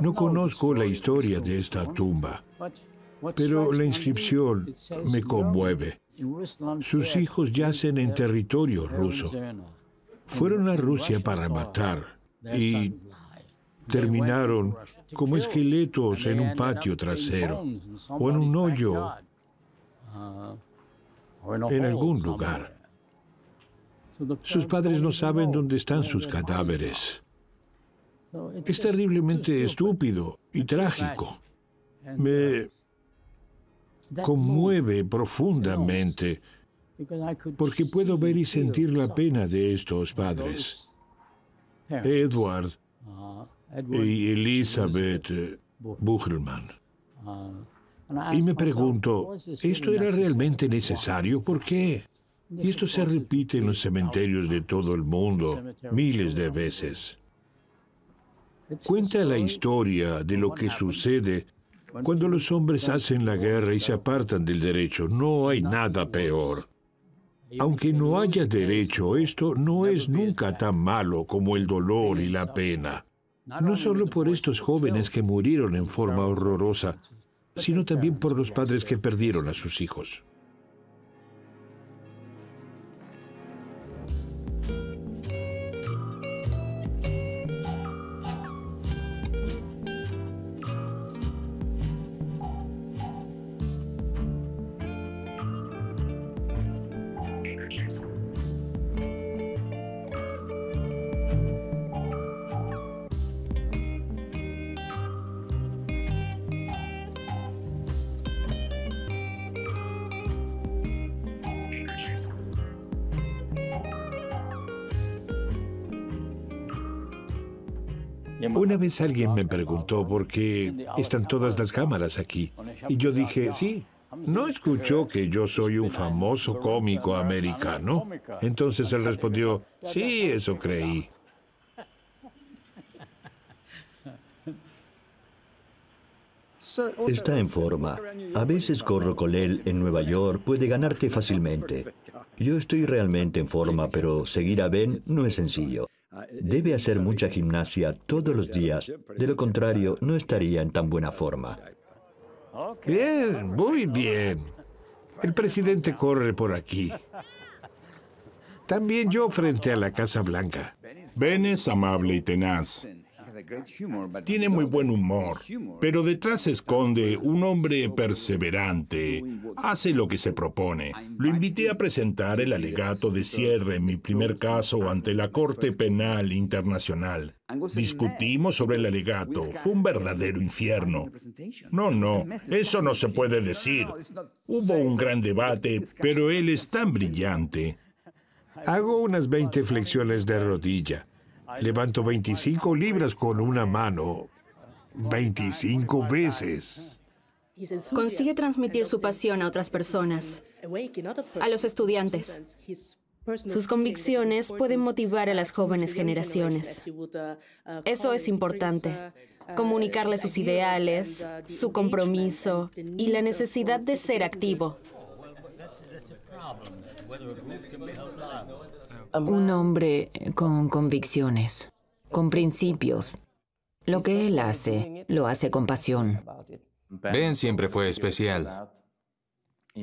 No conozco la historia de esta tumba, pero la inscripción me conmueve. Sus hijos yacen en territorio ruso. Fueron a Rusia para matar y terminaron como esqueletos en un patio trasero o en un hoyo en algún lugar. Sus padres no saben dónde están sus cadáveres. Es terriblemente estúpido y trágico. Me uh, conmueve profundamente porque puedo ver y sentir la pena de estos padres. Uh, Edward y Elizabeth eh, Buchelman. Uh, y me pregunto, ¿esto era realmente necesario? ¿Por qué? Y esto se repite en los cementerios de todo el mundo miles de veces. Cuenta la historia de lo que sucede cuando los hombres hacen la guerra y se apartan del derecho. No hay nada peor. Aunque no haya derecho, esto no es nunca tan malo como el dolor y la pena. No solo por estos jóvenes que murieron en forma horrorosa, sino también por los padres que perdieron a sus hijos. Una vez alguien me preguntó por qué están todas las cámaras aquí. Y yo dije, sí, ¿No escuchó que yo soy un famoso cómico americano? Entonces él respondió, sí, eso creí. Está en forma. A veces corro con él en Nueva York, puede ganarte fácilmente. Yo estoy realmente en forma, pero seguir a Ben no es sencillo. Debe hacer mucha gimnasia todos los días, de lo contrario no estaría en tan buena forma. Bien, muy bien. El presidente corre por aquí. También yo frente a la Casa Blanca. Ben es amable y tenaz. Tiene muy buen humor, pero detrás se esconde un hombre perseverante. Hace lo que se propone. Lo invité a presentar el alegato de cierre en mi primer caso ante la Corte Penal Internacional. Discutimos sobre el alegato. Fue un verdadero infierno. No, no, eso no se puede decir. Hubo un gran debate, pero él es tan brillante. Hago unas 20 flexiones de rodilla. Levanto 25 libras con una mano 25 veces. Consigue transmitir su pasión a otras personas, a los estudiantes. Sus convicciones pueden motivar a las jóvenes generaciones. Eso es importante. Comunicarle sus ideales, su compromiso y la necesidad de ser activo. Un hombre con convicciones, con principios. Lo que él hace, lo hace con pasión. Ben siempre fue especial.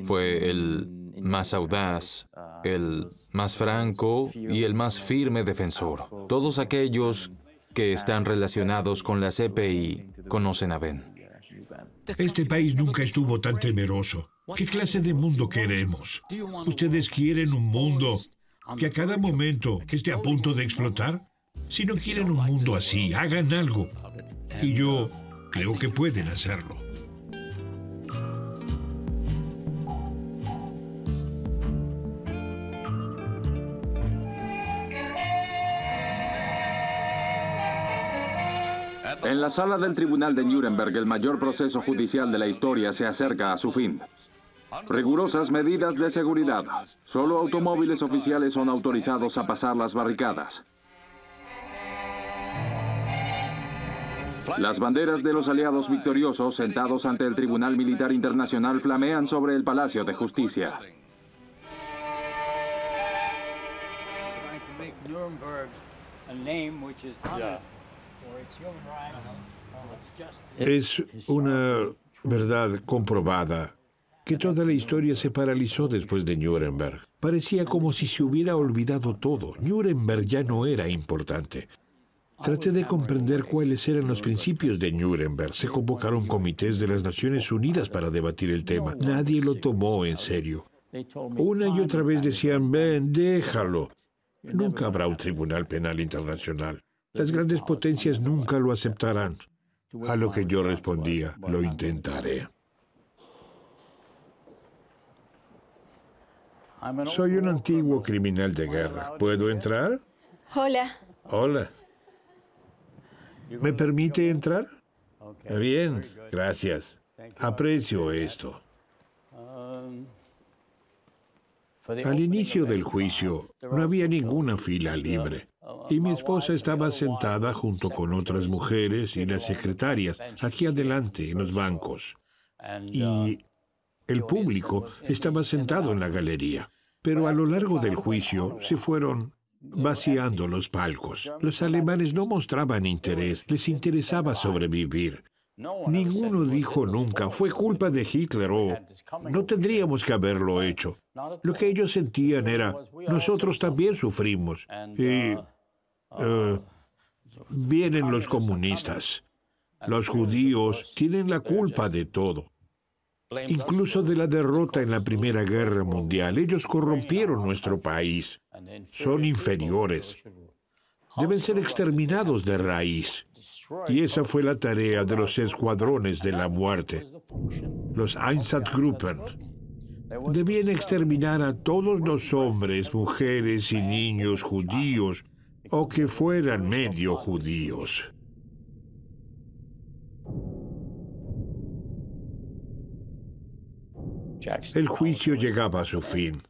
Fue el más audaz, el más franco y el más firme defensor. Todos aquellos que están relacionados con la CPI conocen a Ben. Este país nunca estuvo tan temeroso. ¿Qué clase de mundo queremos? ¿Ustedes quieren un mundo que a cada momento esté a punto de explotar? Si no quieren un mundo así, hagan algo. Y yo creo que pueden hacerlo. En la sala del Tribunal de Nuremberg, el mayor proceso judicial de la historia se acerca a su fin. Rigurosas medidas de seguridad. Solo automóviles oficiales son autorizados a pasar las barricadas. Las banderas de los aliados victoriosos sentados ante el Tribunal Militar Internacional flamean sobre el Palacio de Justicia. Es una verdad comprobada que toda la historia se paralizó después de Nuremberg. Parecía como si se hubiera olvidado todo. Nuremberg ya no era importante. Traté de comprender cuáles eran los principios de Nuremberg. Se convocaron comités de las Naciones Unidas para debatir el tema. Nadie lo tomó en serio. Una y otra vez decían, ven, déjalo. Nunca habrá un Tribunal Penal Internacional. Las grandes potencias nunca lo aceptarán. A lo que yo respondía, lo intentaré. Soy un antiguo criminal de guerra. ¿Puedo entrar? Hola. Hola. ¿Me permite entrar? Bien, gracias. Aprecio esto. Al inicio del juicio no había ninguna fila libre y mi esposa estaba sentada junto con otras mujeres y las secretarias aquí adelante en los bancos. Y el público estaba sentado en la galería. Pero a lo largo del juicio se fueron vaciando los palcos. Los alemanes no mostraban interés, les interesaba sobrevivir. Ninguno dijo nunca, fue culpa de Hitler o no tendríamos que haberlo hecho. Lo que ellos sentían era, nosotros también sufrimos. Y eh, vienen los comunistas. Los judíos tienen la culpa de todo incluso de la derrota en la Primera Guerra Mundial. Ellos corrompieron nuestro país. Son inferiores. Deben ser exterminados de raíz. Y esa fue la tarea de los escuadrones de la muerte, los Einsatzgruppen. Debían exterminar a todos los hombres, mujeres y niños judíos o que fueran medio judíos. El juicio llegaba a su fin.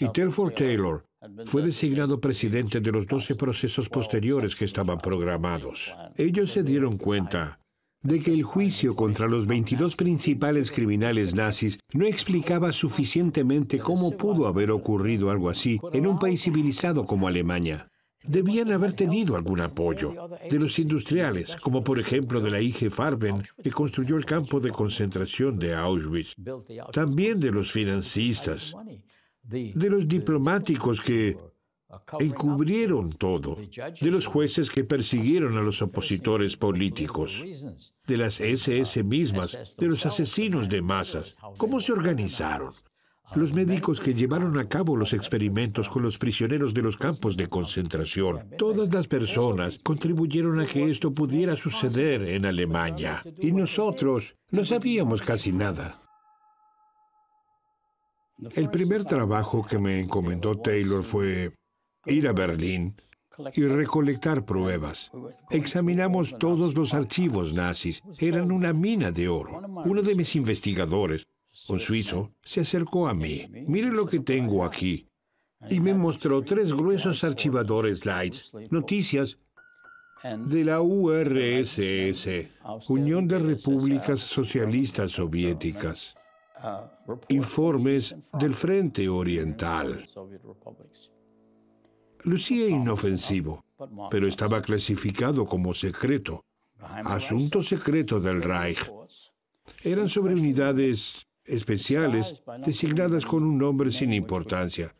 Y Telford Taylor fue designado presidente de los 12 procesos posteriores que estaban programados. Ellos se dieron cuenta de que el juicio contra los 22 principales criminales nazis no explicaba suficientemente cómo pudo haber ocurrido algo así en un país civilizado como Alemania debían haber tenido algún apoyo de los industriales, como por ejemplo de la IG Farben, que construyó el campo de concentración de Auschwitz, también de los financistas, de los diplomáticos que encubrieron todo, de los jueces que persiguieron a los opositores políticos, de las SS mismas, de los asesinos de masas, cómo se organizaron, los médicos que llevaron a cabo los experimentos con los prisioneros de los campos de concentración. Todas las personas contribuyeron a que esto pudiera suceder en Alemania. Y nosotros no sabíamos casi nada. El primer trabajo que me encomendó Taylor fue ir a Berlín y recolectar pruebas. Examinamos todos los archivos nazis. Eran una mina de oro. Uno de mis investigadores, un suizo, se acercó a mí. Mire lo que tengo aquí. Y me mostró tres gruesos archivadores lights, noticias de la URSS, Unión de Repúblicas Socialistas Soviéticas, informes del Frente Oriental. Lucía inofensivo, pero estaba clasificado como secreto, asunto secreto del Reich. Eran sobre unidades especiales designadas con un nombre sin importancia.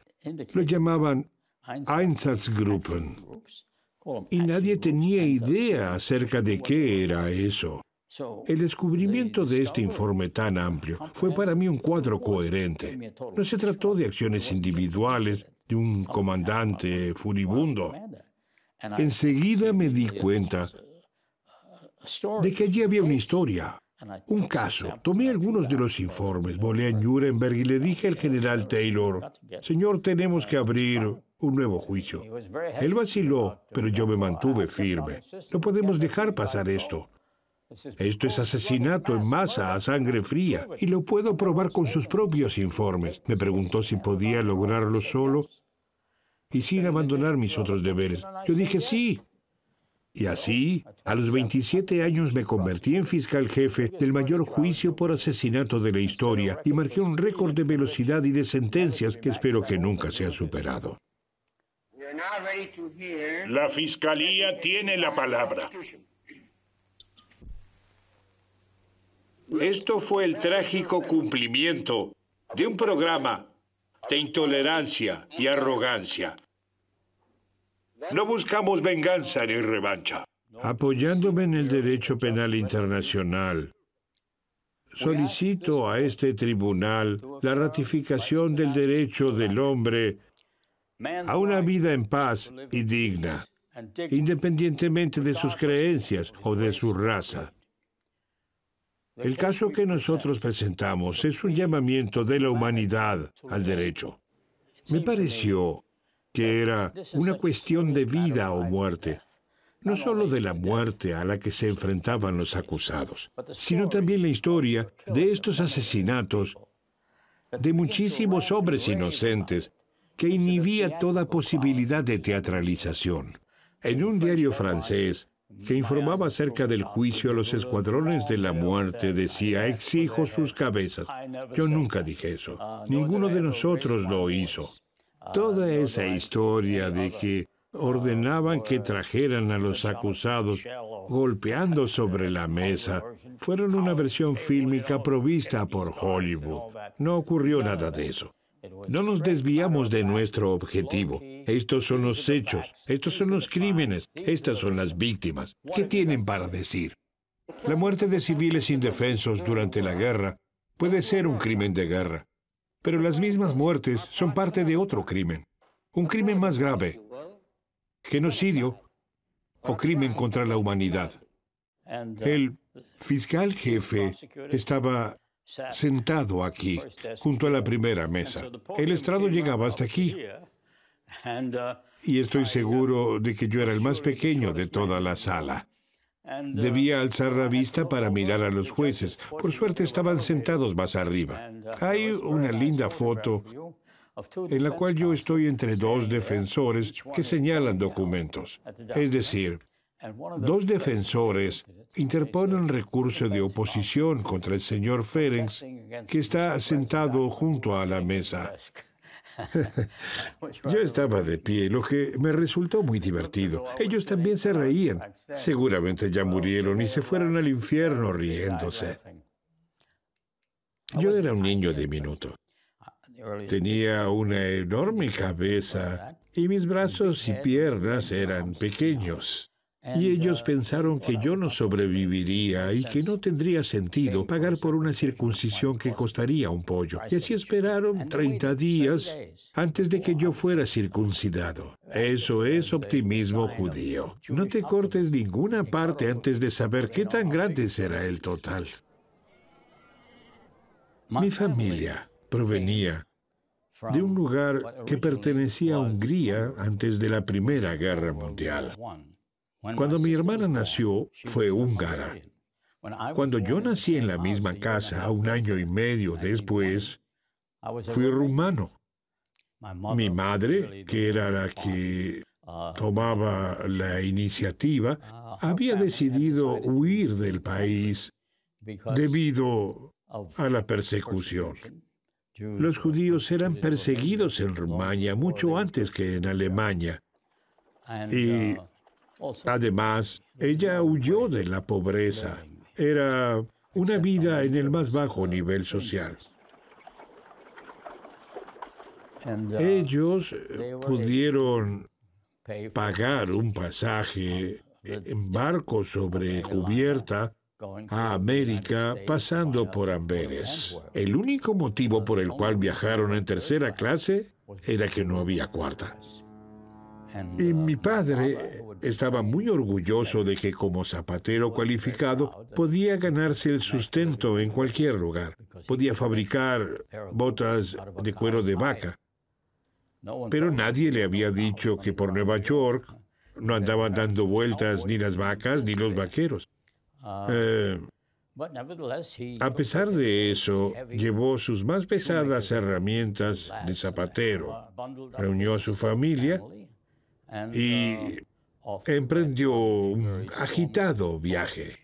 Lo llamaban Einsatzgruppen. Y nadie tenía idea acerca de qué era eso. El descubrimiento de este informe tan amplio fue para mí un cuadro coherente. No se trató de acciones individuales de un comandante furibundo. Enseguida me di cuenta de que allí había una historia, un caso, tomé algunos de los informes, volé a Nuremberg y le dije al general Taylor, señor, tenemos que abrir un nuevo juicio. Él vaciló, pero yo me mantuve firme. No podemos dejar pasar esto. Esto es asesinato en masa, a sangre fría, y lo puedo probar con sus propios informes. Me preguntó si podía lograrlo solo y sin abandonar mis otros deberes. Yo dije sí, y así, a los 27 años me convertí en fiscal jefe del mayor juicio por asesinato de la historia y marqué un récord de velocidad y de sentencias que espero que nunca sea superado. La Fiscalía tiene la palabra. Esto fue el trágico cumplimiento de un programa de intolerancia y arrogancia no buscamos venganza ni revancha. Apoyándome en el derecho penal internacional, solicito a este tribunal la ratificación del derecho del hombre a una vida en paz y digna, independientemente de sus creencias o de su raza. El caso que nosotros presentamos es un llamamiento de la humanidad al derecho. Me pareció que era una cuestión de vida o muerte, no solo de la muerte a la que se enfrentaban los acusados, sino también la historia de estos asesinatos de muchísimos hombres inocentes que inhibía toda posibilidad de teatralización. En un diario francés que informaba acerca del juicio a los escuadrones de la muerte decía, exijo sus cabezas. Yo nunca dije eso. Ninguno de nosotros lo hizo. Toda esa historia de que ordenaban que trajeran a los acusados golpeando sobre la mesa fueron una versión fílmica provista por Hollywood. No ocurrió nada de eso. No nos desviamos de nuestro objetivo. Estos son los hechos, estos son los crímenes, estas son las víctimas. ¿Qué tienen para decir? La muerte de civiles indefensos durante la guerra puede ser un crimen de guerra, pero las mismas muertes son parte de otro crimen, un crimen más grave, genocidio o crimen contra la humanidad. El fiscal jefe estaba sentado aquí, junto a la primera mesa. El estrado llegaba hasta aquí. Y estoy seguro de que yo era el más pequeño de toda la sala. Debía alzar la vista para mirar a los jueces. Por suerte estaban sentados más arriba. Hay una linda foto en la cual yo estoy entre dos defensores que señalan documentos. Es decir, dos defensores interponen recurso de oposición contra el señor Ferenc, que está sentado junto a la mesa. Yo estaba de pie, lo que me resultó muy divertido. Ellos también se reían. Seguramente ya murieron y se fueron al infierno riéndose. Yo era un niño diminuto. Tenía una enorme cabeza y mis brazos y piernas eran pequeños. Y ellos uh, pensaron que yo no sobreviviría y que no tendría sentido pagar por una circuncisión que costaría un pollo. Y así esperaron 30 días antes de que yo fuera circuncidado. Eso es optimismo judío. No te cortes ninguna parte antes de saber qué tan grande será el total. Mi familia provenía de un lugar que pertenecía a Hungría antes de la Primera Guerra Mundial. Cuando mi hermana nació, fue húngara. Cuando yo nací en la misma casa, un año y medio después, fui rumano. Mi madre, que era la que uh, tomaba la iniciativa, uh, había decidido huir del país debido a la persecución. Los judíos eran perseguidos en Rumania mucho antes que en Alemania. Y uh, Además, ella huyó de la pobreza. Era una vida en el más bajo nivel social. Uh, Ellos eh, pudieron pagar un pasaje en barco sobre cubierta a América pasando por Amberes. El único motivo por el cual viajaron en tercera clase era que no había cuarta. Y uh, mi padre estaba muy orgulloso de que como zapatero cualificado podía ganarse el sustento en cualquier lugar. Podía fabricar botas de cuero de vaca. Pero nadie le había dicho que por Nueva York no andaban dando vueltas ni las vacas ni los vaqueros. Eh, a pesar de eso, llevó sus más pesadas herramientas de zapatero, reunió a su familia y emprendió un agitado viaje.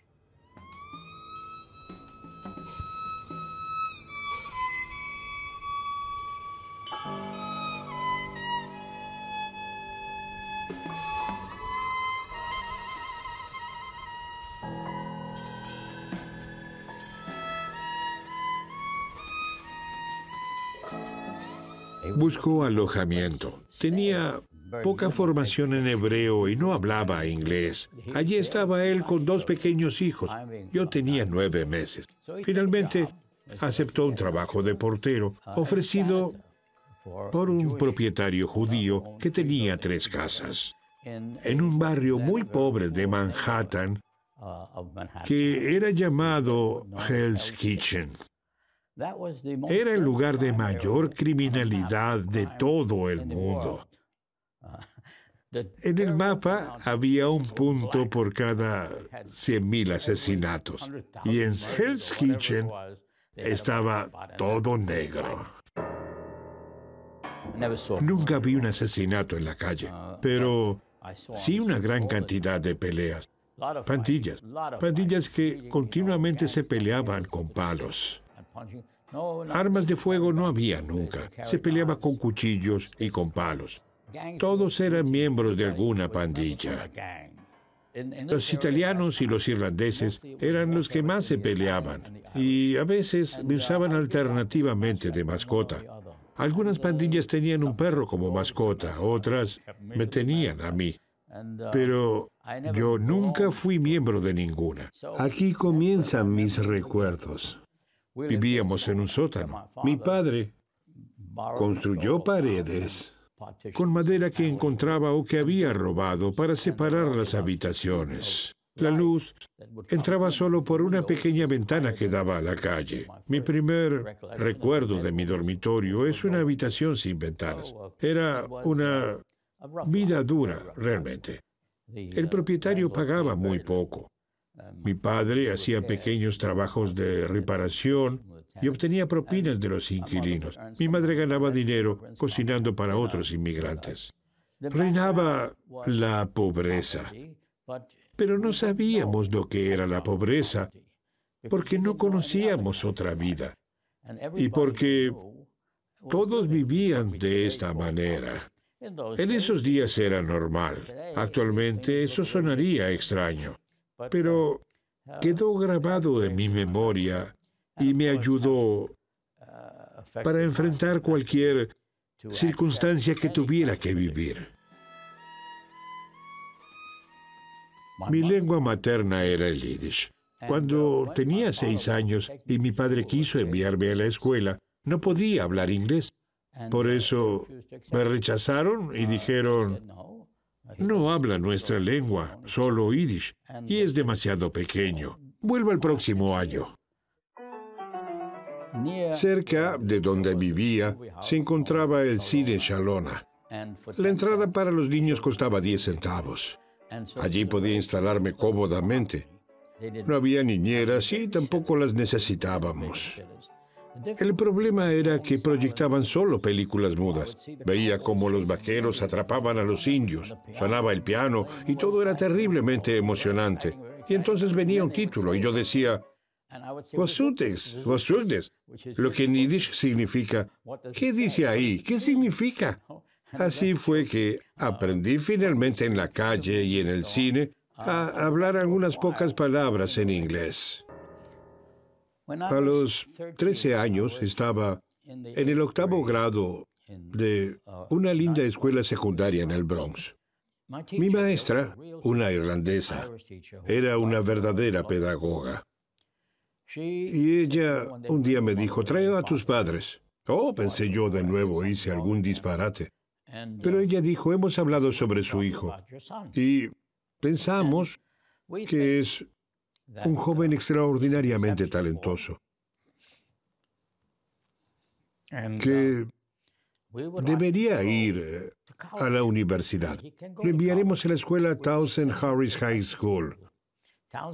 Buscó alojamiento. Tenía poca formación en hebreo y no hablaba inglés. Allí estaba él con dos pequeños hijos. Yo tenía nueve meses. Finalmente, aceptó un trabajo de portero ofrecido por un propietario judío que tenía tres casas. En un barrio muy pobre de Manhattan, que era llamado Hell's Kitchen. Era el lugar de mayor criminalidad de todo el mundo. En el mapa había un punto por cada 100.000 asesinatos y en Hell's Kitchen estaba todo negro. Nunca vi un asesinato en la calle, pero sí una gran cantidad de peleas. Pandillas, pandillas que continuamente se peleaban con palos. Armas de fuego no había nunca. Se peleaba con cuchillos y con palos. Todos eran miembros de alguna pandilla. Los italianos y los irlandeses eran los que más se peleaban y a veces me usaban alternativamente de mascota. Algunas pandillas tenían un perro como mascota, otras me tenían a mí. Pero yo nunca fui miembro de ninguna. Aquí comienzan mis recuerdos. Vivíamos en un sótano. Mi padre construyó paredes con madera que encontraba o que había robado para separar las habitaciones. La luz entraba solo por una pequeña ventana que daba a la calle. Mi primer recuerdo de mi dormitorio es una habitación sin ventanas. Era una vida dura, realmente. El propietario pagaba muy poco. Mi padre hacía pequeños trabajos de reparación y obtenía propinas de los inquilinos. Mi madre ganaba dinero cocinando para otros inmigrantes. Reinaba la pobreza, pero no sabíamos lo que era la pobreza porque no conocíamos otra vida y porque todos vivían de esta manera. En esos días era normal. Actualmente eso sonaría extraño, pero quedó grabado en mi memoria y me ayudó para enfrentar cualquier circunstancia que tuviera que vivir. Mi lengua materna era el yiddish. Cuando tenía seis años y mi padre quiso enviarme a la escuela, no podía hablar inglés. Por eso me rechazaron y dijeron, no habla nuestra lengua, solo yiddish, y es demasiado pequeño. Vuelva el próximo año. Cerca de donde vivía se encontraba el cine Shalona. La entrada para los niños costaba 10 centavos. Allí podía instalarme cómodamente. No había niñeras y tampoco las necesitábamos. El problema era que proyectaban solo películas mudas. Veía cómo los vaqueros atrapaban a los indios, sonaba el piano y todo era terriblemente emocionante. Y entonces venía un título y yo decía, vosotros, vosotros, lo que en yiddish significa, ¿qué dice ahí? ¿Qué significa? Así fue que uh, aprendí finalmente en la calle y en el cine uh, a hablar algunas pocas palabras en inglés. A los 13 años estaba en el octavo grado de uh, una linda escuela secundaria en el Bronx. Mi maestra, una irlandesa, era una verdadera pedagoga. Y ella un día me dijo, trae a tus padres. Oh, pensé yo de nuevo, hice algún disparate. Uh, Pero ella dijo, hemos hablado sobre su hijo. Y pensamos que es un uh, joven extraordinariamente talentoso. Que uh, debería ir a la universidad. Lo enviaremos a la escuela Towson Harris High School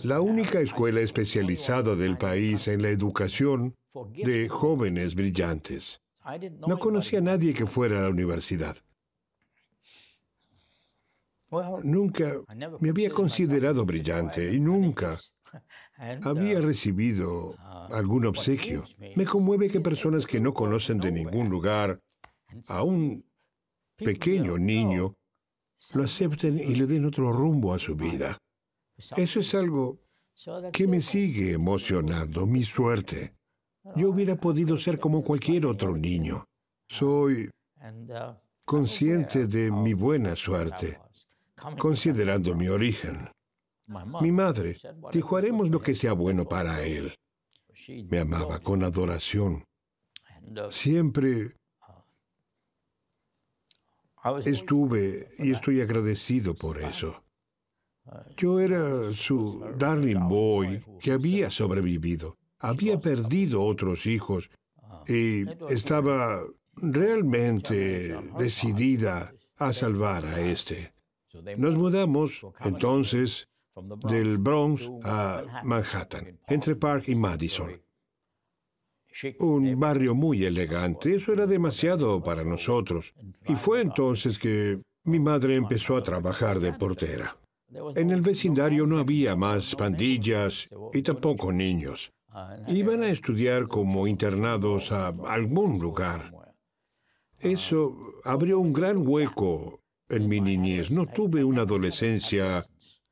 la única escuela especializada del país en la educación de jóvenes brillantes. No conocía a nadie que fuera a la universidad. Nunca me había considerado brillante y nunca había uh, recibido uh, algún obsequio. Me conmueve que personas que no conocen de ningún lugar a un pequeño niño lo acepten y le den otro rumbo a su vida. Eso es algo que me sigue emocionando, mi suerte. Yo hubiera podido ser como cualquier otro niño. Soy uh, consciente de mi buena suerte, considerando mi origen. Mi madre dijo, haremos lo que sea bueno para él. Me amaba con adoración. Uh, Siempre estuve y estoy agradecido por eso. Yo era su darling boy que había sobrevivido. Había perdido otros hijos y estaba realmente decidida a salvar a este. Nos mudamos entonces del Bronx a Manhattan, entre Park y Madison. Un barrio muy elegante, eso era demasiado para nosotros. Y fue entonces que mi madre empezó a trabajar de portera. En el vecindario no había más pandillas y tampoco niños. Ah, Iban a estudiar como internados a algún lugar. Ah, Eso abrió un gran hueco en mi niñez. No tuve una adolescencia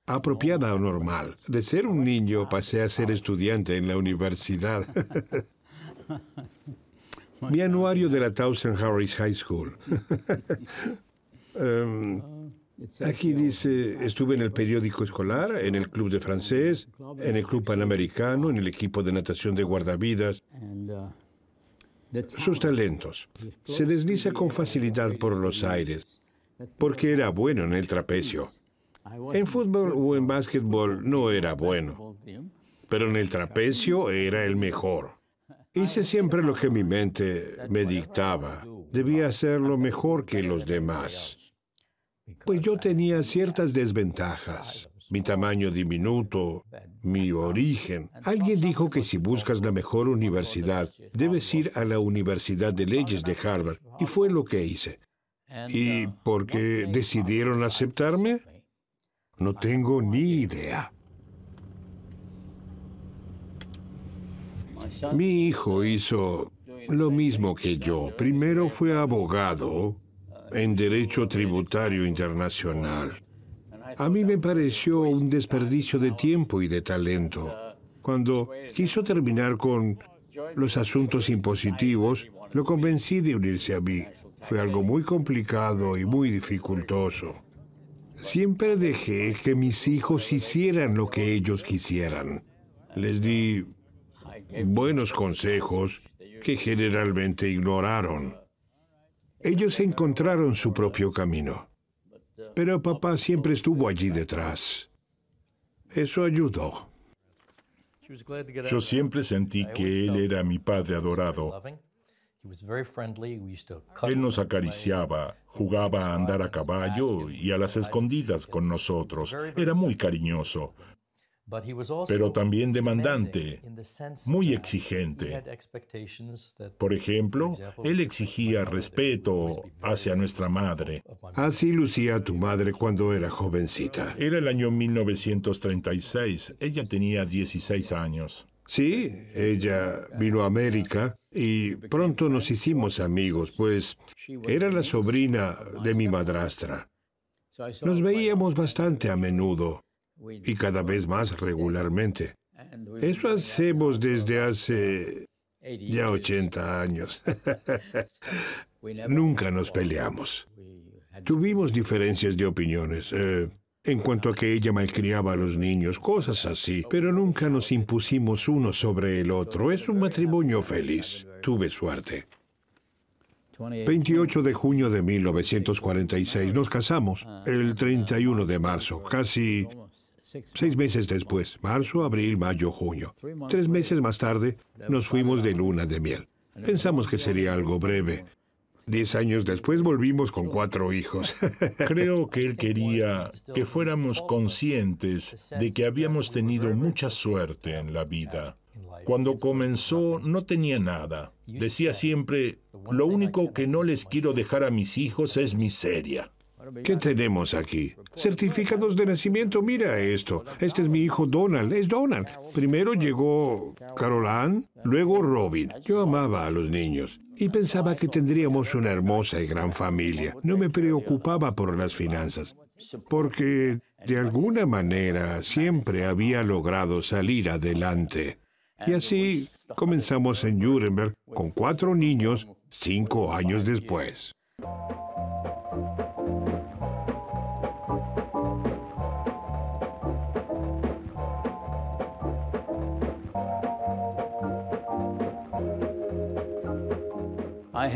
apropiada o normal. De ser un niño pasé a ser estudiante en la universidad. Mi anuario de la Towson Harris High School. Em, Aquí dice, estuve en el periódico escolar, en el club de francés, en el club panamericano, en el equipo de natación de guardavidas. Sus talentos. Se desliza con facilidad por los aires, porque era bueno en el trapecio. En fútbol o en básquetbol no era bueno, pero en el trapecio era el mejor. Hice siempre lo que mi mente me dictaba. Debía hacerlo mejor que los demás. Pues yo tenía ciertas desventajas. Mi tamaño diminuto, mi origen. Alguien dijo que si buscas la mejor universidad, debes ir a la Universidad de Leyes de Harvard. Y fue lo que hice. ¿Y uh, por qué decidieron aceptarme? No tengo ni idea. Mi hijo hizo lo mismo que yo. Primero fue abogado en derecho tributario internacional. A mí me pareció un desperdicio de tiempo y de talento. Cuando quiso terminar con los asuntos impositivos, lo convencí de unirse a mí. Fue algo muy complicado y muy dificultoso. Siempre dejé que mis hijos hicieran lo que ellos quisieran. Les di buenos consejos que generalmente ignoraron. Ellos encontraron su propio camino. Pero papá siempre estuvo allí detrás. Eso ayudó. Yo siempre sentí que él era mi padre adorado. Él nos acariciaba, jugaba a andar a caballo y a las escondidas con nosotros. Era muy cariñoso pero también demandante, muy exigente. Por ejemplo, él exigía respeto hacia nuestra madre. Así lucía tu madre cuando era jovencita. Era el año 1936, ella tenía 16 años. Sí, ella vino a América y pronto nos hicimos amigos, pues era la sobrina de mi madrastra. Nos veíamos bastante a menudo y cada vez más regularmente. Eso hacemos desde hace ya 80 años. Nunca nos peleamos. Tuvimos diferencias de opiniones. Eh, en cuanto a que ella malcriaba a los niños, cosas así, pero nunca nos impusimos uno sobre el otro. Es un matrimonio feliz. Tuve suerte. 28 de junio de 1946 nos casamos, el 31 de marzo, casi Seis meses después, marzo, abril, mayo, junio. Tres meses más tarde, nos fuimos de luna de miel. Pensamos que sería algo breve. Diez años después volvimos con cuatro hijos. Creo que él quería que fuéramos conscientes de que habíamos tenido mucha suerte en la vida. Cuando comenzó no tenía nada. Decía siempre, lo único que no les quiero dejar a mis hijos es miseria. ¿Qué tenemos aquí? Certificados de nacimiento, mira esto. Este es mi hijo Donald, es Donald. Primero llegó Caroline, luego Robin. Yo amaba a los niños y pensaba que tendríamos una hermosa y gran familia. No me preocupaba por las finanzas, porque de alguna manera siempre había logrado salir adelante. Y así comenzamos en Nuremberg con cuatro niños cinco años después.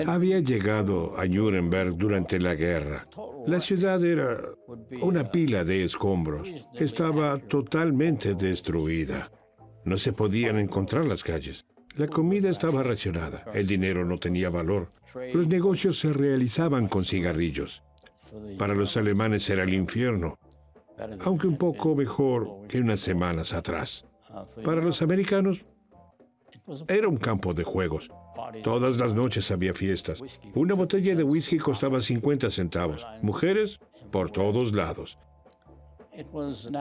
Había llegado a Nuremberg durante la guerra. La ciudad era una pila de escombros. Estaba totalmente destruida. No se podían encontrar las calles. La comida estaba racionada. El dinero no tenía valor. Los negocios se realizaban con cigarrillos. Para los alemanes era el infierno, aunque un poco mejor que unas semanas atrás. Para los americanos era un campo de juegos. Todas las noches había fiestas. Una botella de whisky costaba 50 centavos. Mujeres por todos lados.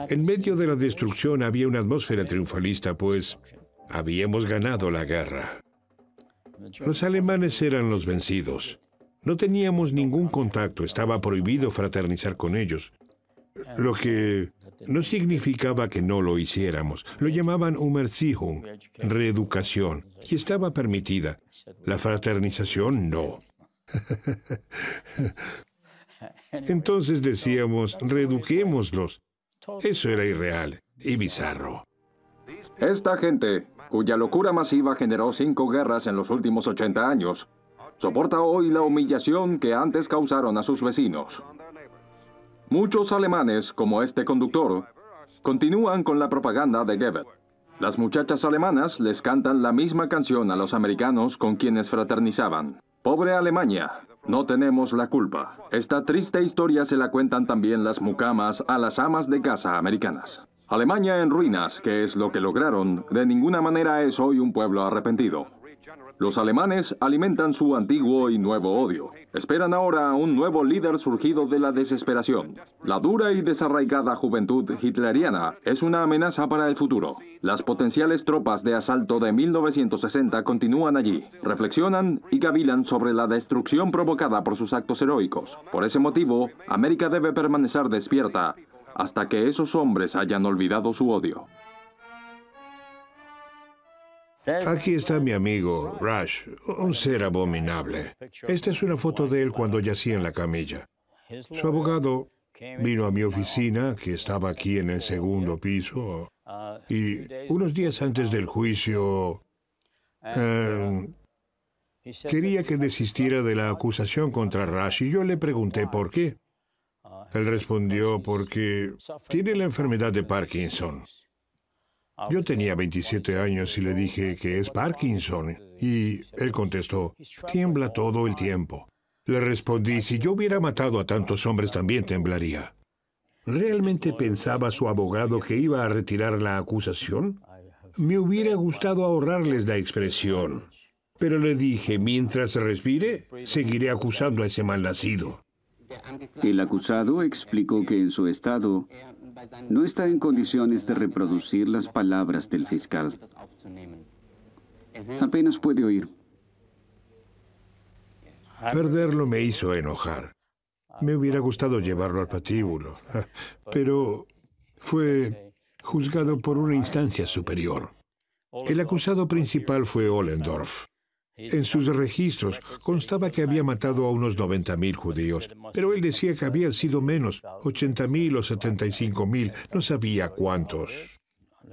En medio de la destrucción había una atmósfera triunfalista, pues habíamos ganado la guerra. Los alemanes eran los vencidos. No teníamos ningún contacto, estaba prohibido fraternizar con ellos, lo que no significaba que no lo hiciéramos. Lo llamaban Umerziehung, reeducación y estaba permitida. La fraternización no. Entonces decíamos, redujémoslos. Eso era irreal y bizarro. Esta gente, cuya locura masiva generó cinco guerras en los últimos 80 años, soporta hoy la humillación que antes causaron a sus vecinos. Muchos alemanes, como este conductor, continúan con la propaganda de Goebbels. Las muchachas alemanas les cantan la misma canción a los americanos con quienes fraternizaban. Pobre Alemania, no tenemos la culpa. Esta triste historia se la cuentan también las mucamas a las amas de casa americanas. Alemania en ruinas, que es lo que lograron, de ninguna manera es hoy un pueblo arrepentido. Los alemanes alimentan su antiguo y nuevo odio. Esperan ahora a un nuevo líder surgido de la desesperación. La dura y desarraigada juventud hitleriana es una amenaza para el futuro. Las potenciales tropas de asalto de 1960 continúan allí, reflexionan y cavilan sobre la destrucción provocada por sus actos heroicos. Por ese motivo, América debe permanecer despierta hasta que esos hombres hayan olvidado su odio. Aquí está mi amigo, Rush, un ser abominable. Esta es una foto de él cuando yacía en la camilla. Su abogado vino a mi oficina, que estaba aquí en el segundo piso, y unos días antes del juicio, eh, quería que desistiera de la acusación contra Rush y yo le pregunté por qué. Él respondió porque tiene la enfermedad de Parkinson. Yo tenía 27 años y le dije que es Parkinson. Y él contestó, tiembla todo el tiempo. Le respondí, si yo hubiera matado a tantos hombres también temblaría. ¿Realmente pensaba su abogado que iba a retirar la acusación? Me hubiera gustado ahorrarles la expresión. Pero le dije, mientras respire, seguiré acusando a ese malnacido. El acusado explicó que en su estado no está en condiciones de reproducir las palabras del fiscal. Apenas puede oír. Perderlo me hizo enojar. Me hubiera gustado llevarlo al patíbulo, pero fue juzgado por una instancia superior. El acusado principal fue Ollendorf. En sus registros constaba que había matado a unos 90.000 judíos, pero él decía que había sido menos, 80.000 o 75.000, no sabía cuántos.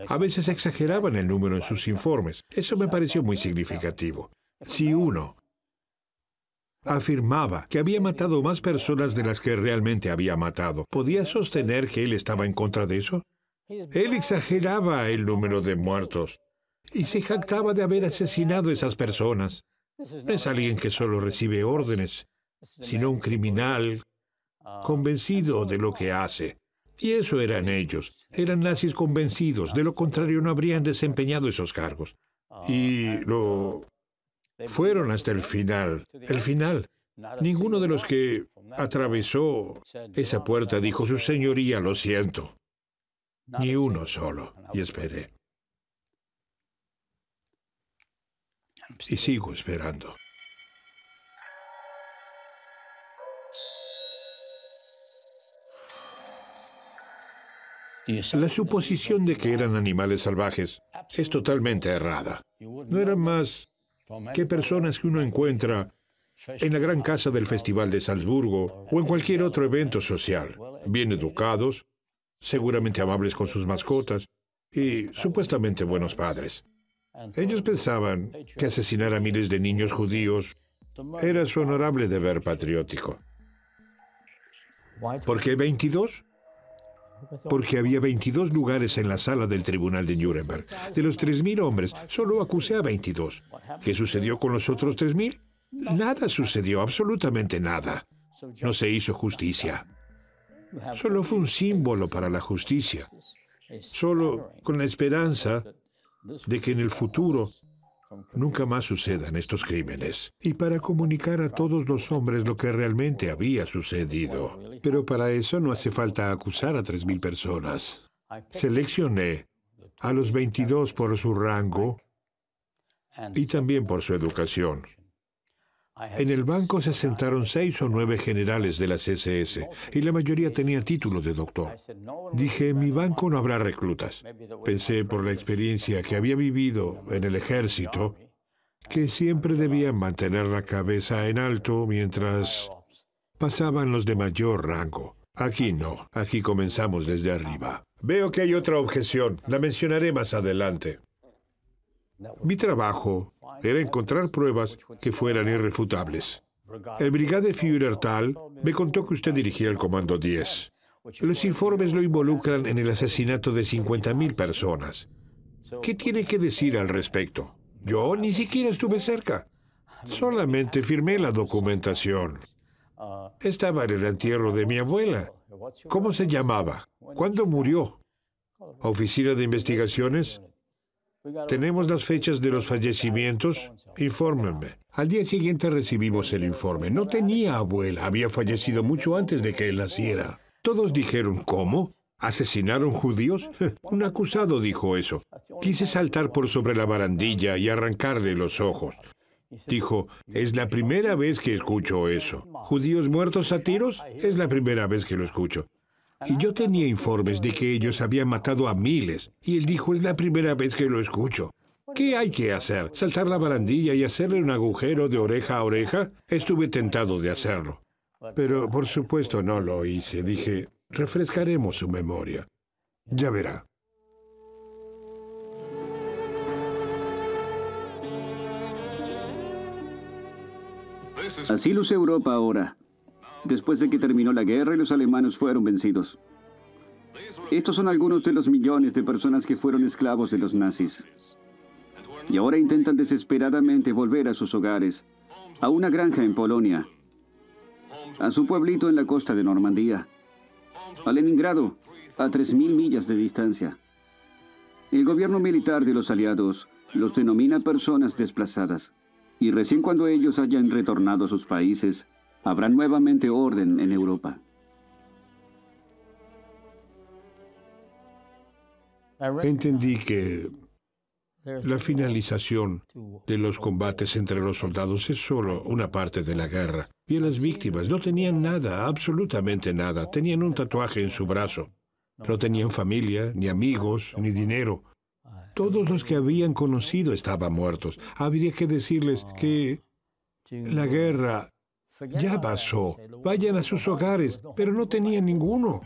A veces exageraban el número en sus informes. Eso me pareció muy significativo. Si uno afirmaba que había matado más personas de las que realmente había matado, ¿podía sostener que él estaba en contra de eso? Él exageraba el número de muertos y se jactaba de haber asesinado a esas personas. No es alguien que solo recibe órdenes, sino un criminal convencido de lo que hace. Y eso eran ellos, eran nazis convencidos, de lo contrario no habrían desempeñado esos cargos. Y lo fueron hasta el final, el final. Ninguno de los que atravesó esa puerta dijo, Su señoría, lo siento. Ni uno solo. Y esperé. y sigo esperando. La suposición de que eran animales salvajes es totalmente errada. No eran más que personas que uno encuentra en la gran casa del Festival de Salzburgo o en cualquier otro evento social, bien educados, seguramente amables con sus mascotas y supuestamente buenos padres. Ellos pensaban que asesinar a miles de niños judíos era su honorable deber patriótico. ¿Por qué 22? Porque había 22 lugares en la sala del tribunal de Nuremberg. De los 3.000 hombres, solo acusé a 22. ¿Qué sucedió con los otros 3.000? Nada sucedió, absolutamente nada. No se hizo justicia. Solo fue un símbolo para la justicia. Solo con la esperanza de que en el futuro nunca más sucedan estos crímenes y para comunicar a todos los hombres lo que realmente había sucedido. Pero para eso no hace falta acusar a 3.000 personas. Seleccioné a los 22 por su rango y también por su educación. En el banco se sentaron seis o nueve generales de las CSS, y la mayoría tenía título de doctor. Dije, en mi banco no habrá reclutas. Pensé por la experiencia que había vivido en el ejército que siempre debían mantener la cabeza en alto mientras pasaban los de mayor rango. Aquí no, aquí comenzamos desde arriba. Veo que hay otra objeción, la mencionaré más adelante. Mi trabajo era encontrar pruebas que fueran irrefutables. El brigade Tal me contó que usted dirigía el Comando 10. Los informes lo involucran en el asesinato de 50.000 personas. ¿Qué tiene que decir al respecto? Yo ni siquiera estuve cerca. Solamente firmé la documentación. Estaba en el entierro de mi abuela. ¿Cómo se llamaba? ¿Cuándo murió? ¿Oficina de Investigaciones? ¿Tenemos las fechas de los fallecimientos? Infórmenme. Al día siguiente recibimos el informe. No tenía abuela, había fallecido mucho antes de que él naciera. Todos dijeron, ¿cómo? ¿Asesinaron judíos? Un acusado dijo eso. Quise saltar por sobre la barandilla y arrancarle los ojos. Dijo, es la primera vez que escucho eso. ¿Judíos muertos a tiros? Es la primera vez que lo escucho. Y yo tenía informes de que ellos habían matado a miles. Y él dijo, es la primera vez que lo escucho. ¿Qué hay que hacer? ¿Saltar la barandilla y hacerle un agujero de oreja a oreja? Estuve tentado de hacerlo. Pero por supuesto no lo hice. Dije, refrescaremos su memoria. Ya verá. Así luce Europa ahora. Después de que terminó la guerra y los alemanes fueron vencidos. Estos son algunos de los millones de personas que fueron esclavos de los nazis. Y ahora intentan desesperadamente volver a sus hogares, a una granja en Polonia, a su pueblito en la costa de Normandía, a Leningrado, a 3.000 millas de distancia. El gobierno militar de los aliados los denomina personas desplazadas, y recién cuando ellos hayan retornado a sus países, habrá nuevamente orden en Europa. Entendí que la finalización de los combates entre los soldados es solo una parte de la guerra. Y las víctimas no tenían nada, absolutamente nada. Tenían un tatuaje en su brazo. No tenían familia, ni amigos, ni dinero. Todos los que habían conocido estaban muertos. Habría que decirles que la guerra ya pasó. Vayan a sus hogares, pero no tenía ninguno.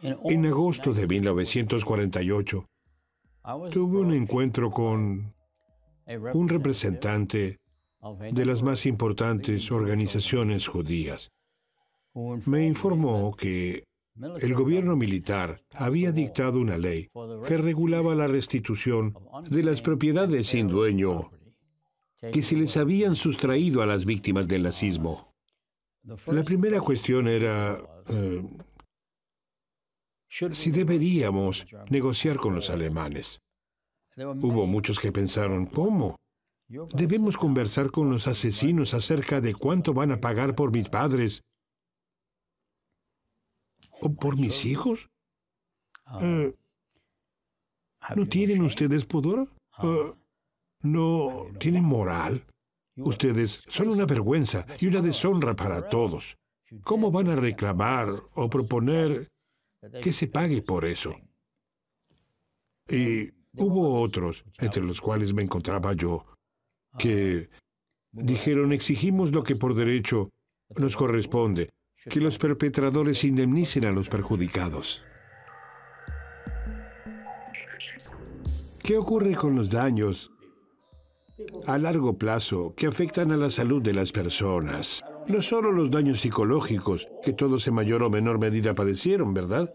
En agosto de 1948, tuve un encuentro con un representante de las más importantes organizaciones judías. Me informó que el gobierno militar había dictado una ley que regulaba la restitución de las propiedades sin dueño que se les habían sustraído a las víctimas del nazismo. La primera cuestión era eh, si deberíamos negociar con los alemanes. Hubo muchos que pensaron, ¿cómo? Debemos conversar con los asesinos acerca de cuánto van a pagar por mis padres ¿O por mis hijos? Ah. Eh, ah, ¿No tienen ustedes pudor? Eh, ah. ¿No tienen moral? Ustedes son una vergüenza y una deshonra para todos. ¿Cómo van a reclamar o proponer que se pague por eso? Y hubo otros, entre los cuales me encontraba yo, que dijeron exigimos lo que por derecho nos corresponde, que los perpetradores indemnicen a los perjudicados. ¿Qué ocurre con los daños a largo plazo que afectan a la salud de las personas? No solo los daños psicológicos, que todos en mayor o menor medida padecieron, ¿verdad?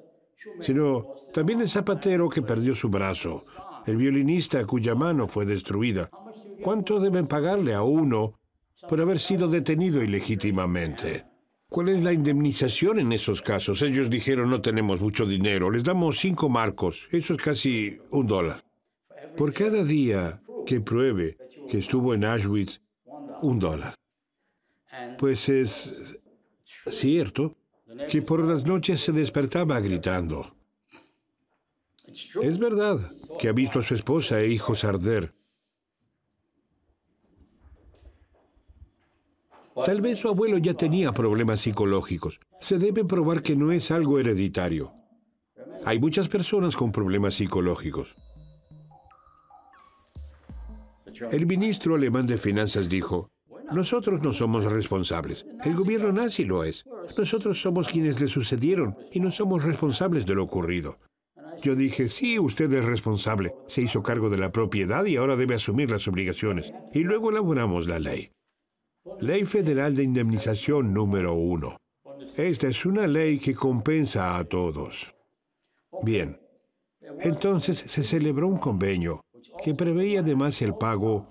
Sino también el zapatero que perdió su brazo, el violinista cuya mano fue destruida. ¿Cuánto deben pagarle a uno por haber sido detenido ilegítimamente? ¿Cuál es la indemnización en esos casos? Ellos dijeron no tenemos mucho dinero, les damos cinco marcos, eso es casi un dólar. Por cada día que pruebe que estuvo en Auschwitz, un dólar. Pues es cierto que por las noches se despertaba gritando. Es verdad que ha visto a su esposa e hijos arder, Tal vez su abuelo ya tenía problemas psicológicos. Se debe probar que no es algo hereditario. Hay muchas personas con problemas psicológicos. El ministro alemán de Finanzas dijo, nosotros no somos responsables. El gobierno nazi lo es. Nosotros somos quienes le sucedieron y no somos responsables de lo ocurrido. Yo dije, sí, usted es responsable. Se hizo cargo de la propiedad y ahora debe asumir las obligaciones. Y luego elaboramos la ley. Ley Federal de Indemnización número uno. Esta es una ley que compensa a todos. Bien, entonces se celebró un convenio que preveía además el pago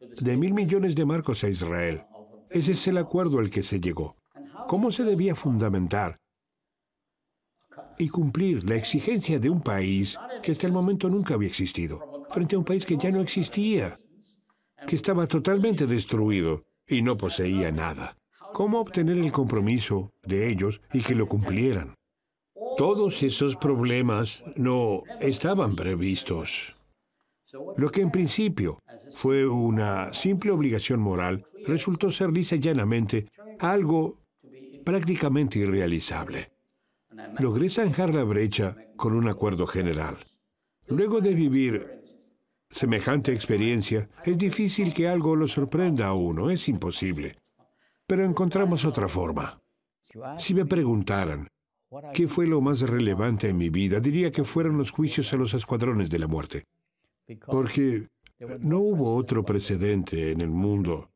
de mil millones de marcos a Israel. Ese es el acuerdo al que se llegó. ¿Cómo se debía fundamentar y cumplir la exigencia de un país que hasta el momento nunca había existido, frente a un país que ya no existía, que estaba totalmente destruido? y no poseía nada. ¿Cómo obtener el compromiso de ellos y que lo cumplieran? Todos esos problemas no estaban previstos. Lo que en principio fue una simple obligación moral resultó ser lisa y llanamente algo prácticamente irrealizable. Logré zanjar la brecha con un acuerdo general. Luego de vivir semejante experiencia, es difícil que algo lo sorprenda a uno, es imposible. Pero encontramos otra forma. Si me preguntaran qué fue lo más relevante en mi vida, diría que fueron los juicios a los escuadrones de la muerte. Porque no hubo otro precedente en el mundo.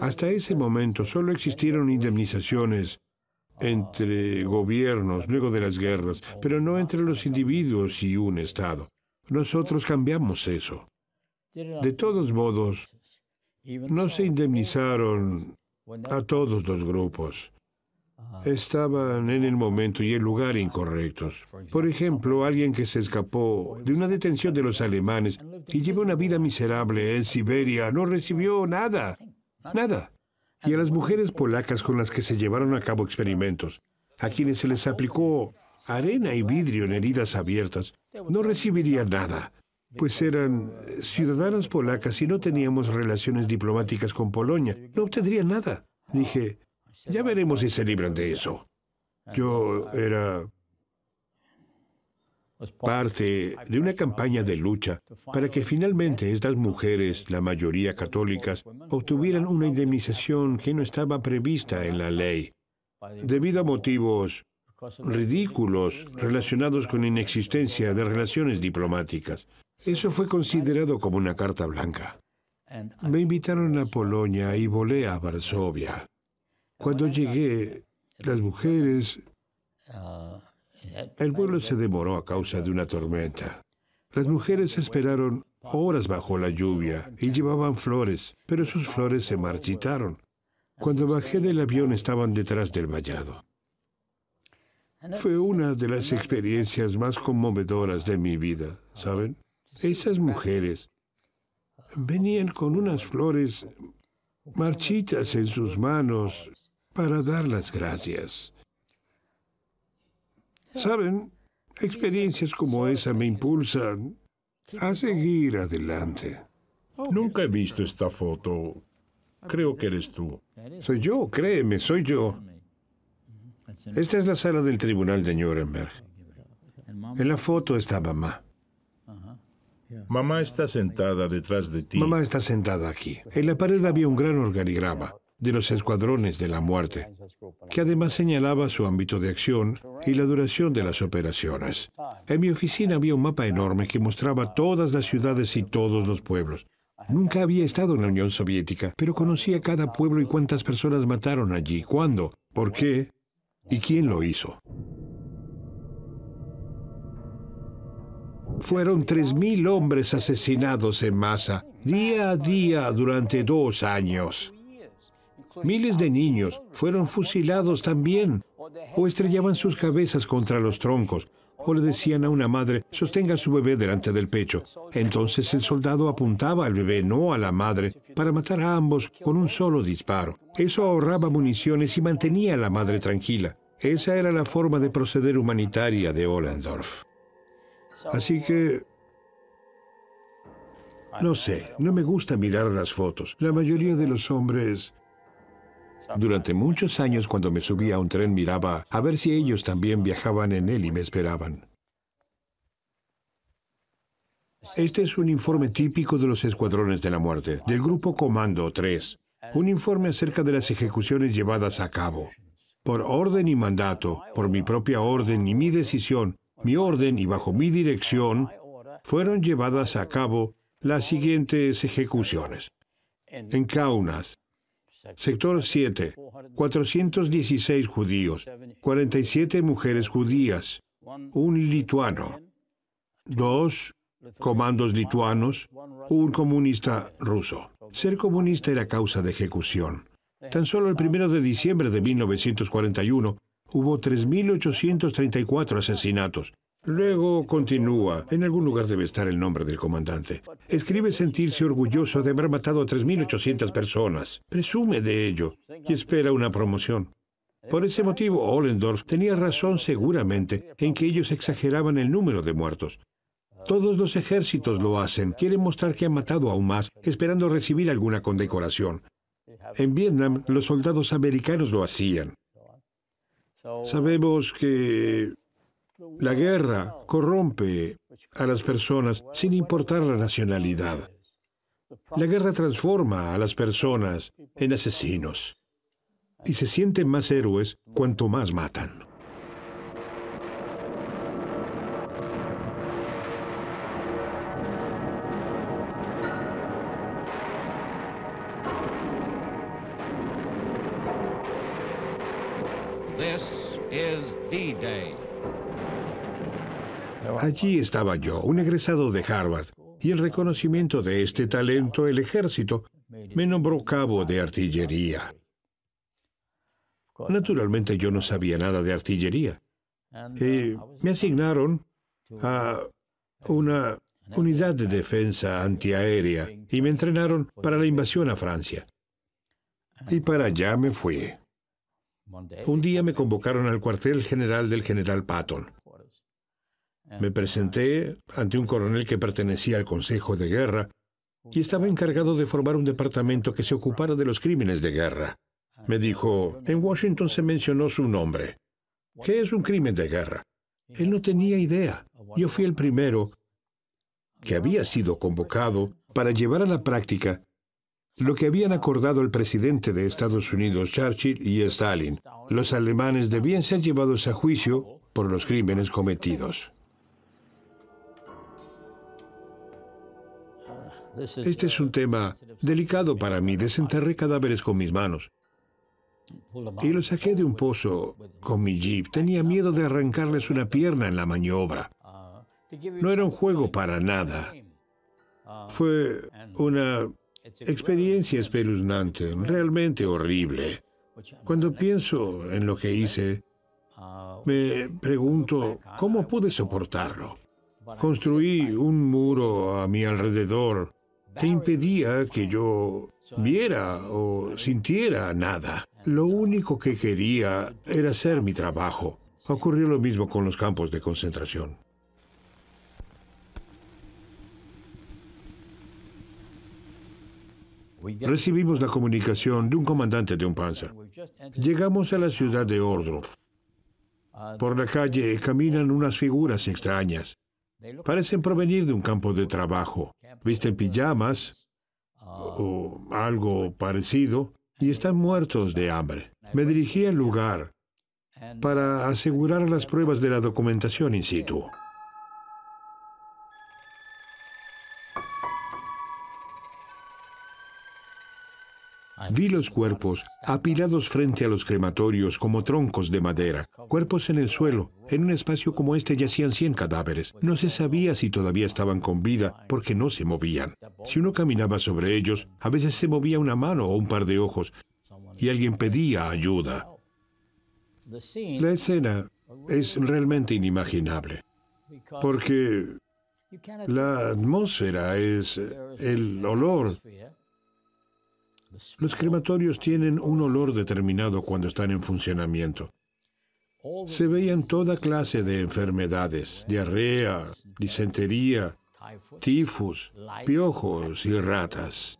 Hasta ese momento solo existieron indemnizaciones entre gobiernos luego de las guerras, pero no entre los individuos y un Estado. Nosotros cambiamos eso. De todos modos, no se indemnizaron a todos los grupos. Estaban en el momento y el lugar incorrectos. Por ejemplo, alguien que se escapó de una detención de los alemanes y llevó una vida miserable en Siberia no recibió nada, nada. Y a las mujeres polacas con las que se llevaron a cabo experimentos, a quienes se les aplicó arena y vidrio en heridas abiertas, no recibirían nada, pues eran eh, ciudadanas polacas y no teníamos relaciones diplomáticas con Polonia. No obtendrían nada. Dije, ya veremos si se libran de eso. Yo era parte de una campaña de lucha para que finalmente estas mujeres, la mayoría católicas, obtuvieran una indemnización que no estaba prevista en la ley, debido a motivos ridículos relacionados con inexistencia de relaciones diplomáticas. Eso fue considerado como una carta blanca. Me invitaron a Polonia y volé a Varsovia. Cuando llegué, las mujeres... El vuelo se demoró a causa de una tormenta. Las mujeres esperaron horas bajo la lluvia y llevaban flores, pero sus flores se marchitaron. Cuando bajé del avión estaban detrás del vallado. Fue una de las experiencias más conmovedoras de mi vida, ¿saben? Esas mujeres venían con unas flores marchitas en sus manos para dar las gracias. ¿Saben? Experiencias como esa me impulsan a seguir adelante. Nunca he visto esta foto. Creo que eres tú. Soy yo, créeme, soy yo. Esta es la sala del tribunal de Nuremberg. En la foto está mamá. Mamá está sentada detrás de ti. Mamá está sentada aquí. En la pared había un gran organigrama de los escuadrones de la muerte, que además señalaba su ámbito de acción y la duración de las operaciones. En mi oficina había un mapa enorme que mostraba todas las ciudades y todos los pueblos. Nunca había estado en la Unión Soviética, pero conocía cada pueblo y cuántas personas mataron allí, cuándo, por qué ¿Y quién lo hizo? Fueron 3.000 hombres asesinados en masa, día a día, durante dos años. Miles de niños fueron fusilados también o estrellaban sus cabezas contra los troncos o le decían a una madre, sostenga a su bebé delante del pecho. Entonces el soldado apuntaba al bebé, no a la madre, para matar a ambos con un solo disparo. Eso ahorraba municiones y mantenía a la madre tranquila. Esa era la forma de proceder humanitaria de Ollendorf. Así que no sé, no me gusta mirar las fotos. La mayoría de los hombres durante muchos años cuando me subía a un tren miraba a ver si ellos también viajaban en él y me esperaban. Este es un informe típico de los escuadrones de la muerte, del Grupo Comando 3, un informe acerca de las ejecuciones llevadas a cabo. Por orden y mandato, por mi propia orden y mi decisión, mi orden y bajo mi dirección, fueron llevadas a cabo las siguientes ejecuciones. En Kaunas, Sector 7, 416 judíos, 47 mujeres judías, un lituano, dos comandos lituanos, un comunista ruso. Ser comunista era causa de ejecución. Tan solo el 1 de diciembre de 1941 hubo 3.834 asesinatos, Luego continúa. En algún lugar debe estar el nombre del comandante. Escribe sentirse orgulloso de haber matado a 3.800 personas. Presume de ello y espera una promoción. Por ese motivo, Ollendorf tenía razón seguramente en que ellos exageraban el número de muertos. Todos los ejércitos lo hacen. Quieren mostrar que han matado aún más, esperando recibir alguna condecoración. En Vietnam, los soldados americanos lo hacían. Sabemos que la guerra corrompe a las personas sin importar la nacionalidad. La guerra transforma a las personas en asesinos y se sienten más héroes cuanto más matan. Allí estaba yo, un egresado de Harvard, y el reconocimiento de este talento el ejército me nombró cabo de artillería. Naturalmente yo no sabía nada de artillería. Y eh, me asignaron a una unidad de defensa antiaérea y me entrenaron para la invasión a Francia. Y para allá me fui. Un día me convocaron al cuartel general del general Patton. Eh. Me presenté ante un coronel que pertenecía al Consejo de Guerra y estaba encargado de formar un departamento que se ocupara de los crímenes de guerra. Me dijo, en Washington se mencionó su nombre. ¿Qué es un crimen de guerra? Él no tenía idea. Yo fui el primero que había sido convocado para llevar a la práctica lo que habían acordado el presidente de Estados Unidos, Churchill, y Stalin. Los alemanes debían ser llevados a juicio por los crímenes cometidos. Este es un tema delicado para mí. Desenterré cadáveres con mis manos. Y los saqué de un pozo con mi jeep. Tenía miedo de arrancarles una pierna en la maniobra. No era un juego para nada. Fue una experiencia espeluznante, realmente horrible. Cuando pienso en lo que hice, me pregunto cómo pude soportarlo. Construí un muro a mi alrededor que impedía que yo viera o sintiera nada. Lo único que quería era hacer mi trabajo. Ocurrió lo mismo con los campos de concentración. Recibimos la comunicación de un comandante de un panzer. Llegamos a la ciudad de Ordruf. Por la calle caminan unas figuras extrañas. Parecen provenir de un campo de trabajo visten pijamas o algo parecido y están muertos de hambre. Me dirigí al lugar para asegurar las pruebas de la documentación in situ. Vi los cuerpos apilados frente a los crematorios como troncos de madera, cuerpos en el suelo. En un espacio como este yacían 100 cadáveres. No se sabía si todavía estaban con vida porque no se movían. Si uno caminaba sobre ellos, a veces se movía una mano o un par de ojos y alguien pedía ayuda. La escena es realmente inimaginable porque la atmósfera es el olor, los crematorios tienen un olor determinado cuando están en funcionamiento. Se veían toda clase de enfermedades, diarrea, disentería, tifus, piojos y ratas.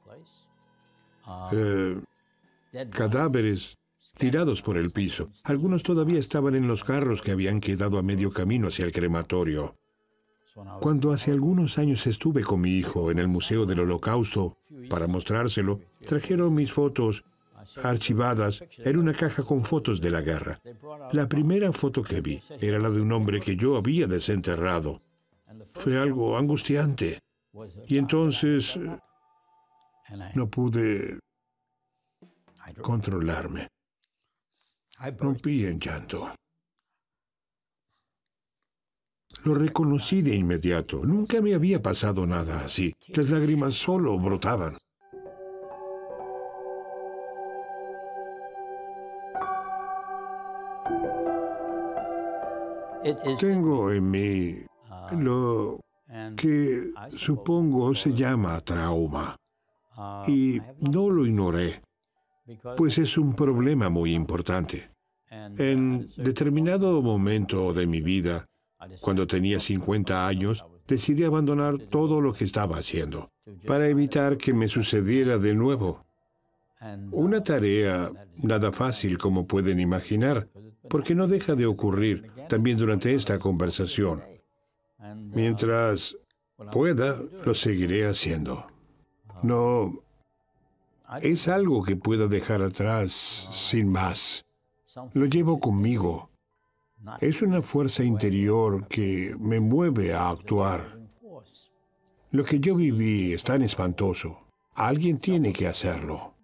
Eh, cadáveres tirados por el piso. Algunos todavía estaban en los carros que habían quedado a medio camino hacia el crematorio. Cuando hace algunos años estuve con mi hijo en el Museo del Holocausto para mostrárselo, trajeron mis fotos archivadas en una caja con fotos de la guerra. La primera foto que vi era la de un hombre que yo había desenterrado. Fue algo angustiante. Y entonces no pude controlarme. Rompí en llanto. Lo reconocí de inmediato. Nunca me había pasado nada así. Las lágrimas solo brotaban. Tengo en mí ah. lo que supongo se llama trauma. Ah, y no lo ignoré, pues es un problema muy importante. En uh, determinado momento de mi vida, cuando tenía 50 años, decidí abandonar todo lo que estaba haciendo para evitar que me sucediera de nuevo. Una tarea nada fácil, como pueden imaginar, porque no deja de ocurrir también durante esta conversación. Mientras pueda, lo seguiré haciendo. No es algo que pueda dejar atrás sin más. Lo llevo conmigo es una fuerza interior que me mueve a actuar. Lo que yo viví es tan espantoso. Alguien tiene que hacerlo.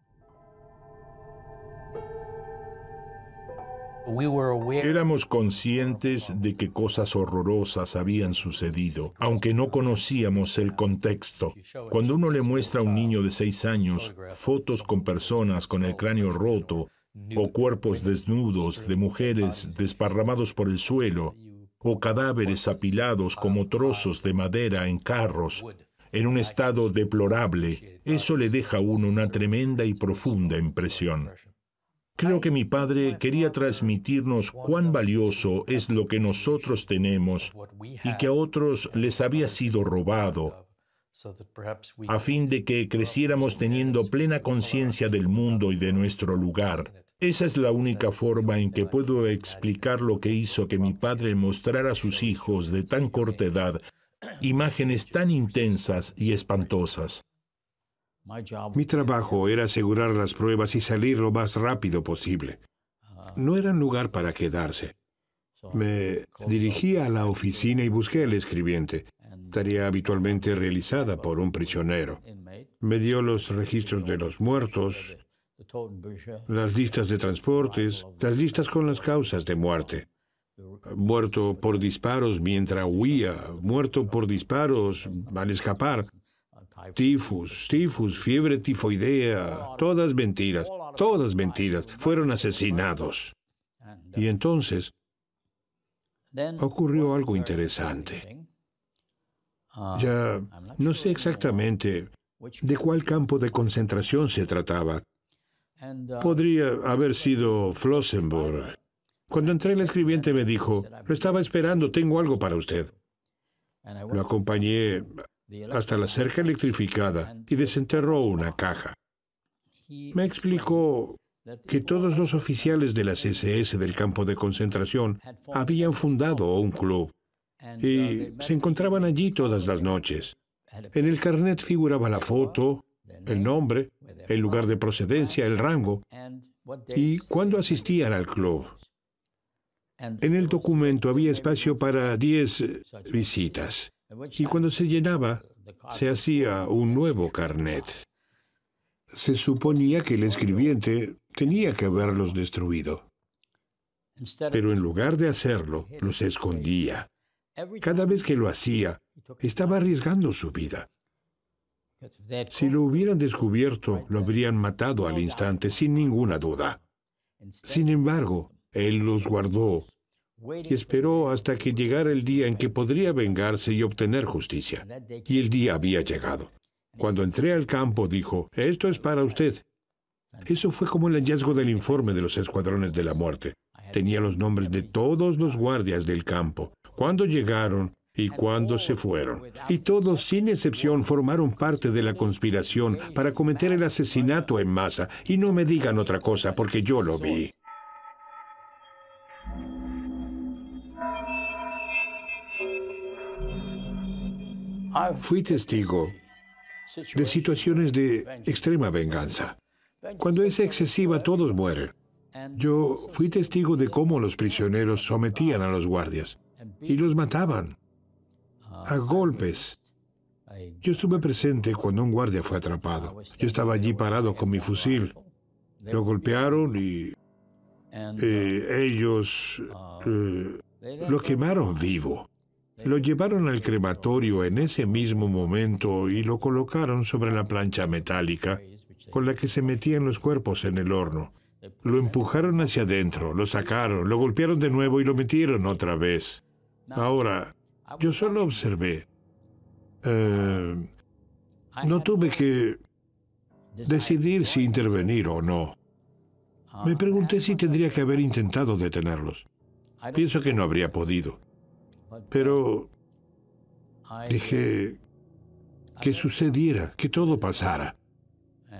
Éramos conscientes de que cosas horrorosas habían sucedido, aunque no conocíamos el contexto. Cuando uno le muestra a un niño de seis años fotos con personas con el cráneo roto, o cuerpos desnudos de mujeres desparramados por el suelo, o cadáveres apilados como trozos de madera en carros, en un estado deplorable, eso le deja a uno una tremenda y profunda impresión. Creo que mi padre quería transmitirnos cuán valioso es lo que nosotros tenemos y que a otros les había sido robado a fin de que creciéramos teniendo plena conciencia del mundo y de nuestro lugar. Esa es la única forma en que puedo explicar lo que hizo que mi padre mostrara a sus hijos de tan corta edad imágenes tan intensas y espantosas. Mi trabajo era asegurar las pruebas y salir lo más rápido posible. Ah. No era un lugar para quedarse. Me dirigí a la oficina y busqué al escribiente tarea habitualmente realizada por un prisionero. Me dio los registros de los muertos, las listas de transportes, las listas con las causas de muerte. Muerto por disparos mientras huía, muerto por disparos al escapar, tifus, tifus, fiebre tifoidea, todas mentiras, todas mentiras, fueron asesinados. Y entonces ocurrió algo interesante. Ah, ya no sé exactamente de cuál campo de concentración se trataba. Uh, Podría haber sido Flossenburg. Cuando entré el escribiente me dijo, lo estaba esperando, tengo algo para usted. Lo acompañé hasta la cerca electrificada y desenterró una caja. Me explicó que todos los oficiales de las SS del campo de concentración habían fundado un club y se encontraban allí todas las noches. En el carnet figuraba la foto, el nombre, el lugar de procedencia, el rango y cuándo asistían al club. En el documento había espacio para 10 visitas y cuando se llenaba se hacía un nuevo carnet. Se suponía que el escribiente tenía que haberlos destruido, pero en lugar de hacerlo, los escondía. Cada vez que lo hacía, estaba arriesgando su vida. Si lo hubieran descubierto, lo habrían matado al instante, sin ninguna duda. Sin embargo, él los guardó y esperó hasta que llegara el día en que podría vengarse y obtener justicia. Y el día había llegado. Cuando entré al campo, dijo, esto es para usted. Eso fue como el hallazgo del informe de los escuadrones de la muerte. Tenía los nombres de todos los ah. guardias del campo cuándo llegaron y cuándo se fueron. Y todos, sin excepción, formaron parte de la conspiración para cometer el asesinato en masa. Y no me digan otra cosa, porque yo lo vi. Fui testigo de situaciones de extrema venganza. Cuando es excesiva, todos mueren. Yo fui testigo de cómo los prisioneros sometían a los guardias y los mataban a golpes. Yo estuve presente cuando un guardia fue atrapado. Yo estaba allí parado con mi fusil. Lo golpearon y eh, ellos eh, lo quemaron vivo. Lo llevaron al crematorio en ese mismo momento y lo colocaron sobre la plancha metálica con la que se metían los cuerpos en el horno. Lo empujaron hacia adentro, lo sacaron, lo golpearon de nuevo y lo metieron otra vez. Ahora, yo solo observé. Eh, no tuve que decidir si intervenir o no. Me pregunté si tendría que haber intentado detenerlos. Pienso que no habría podido. Pero dije que sucediera, que todo pasara.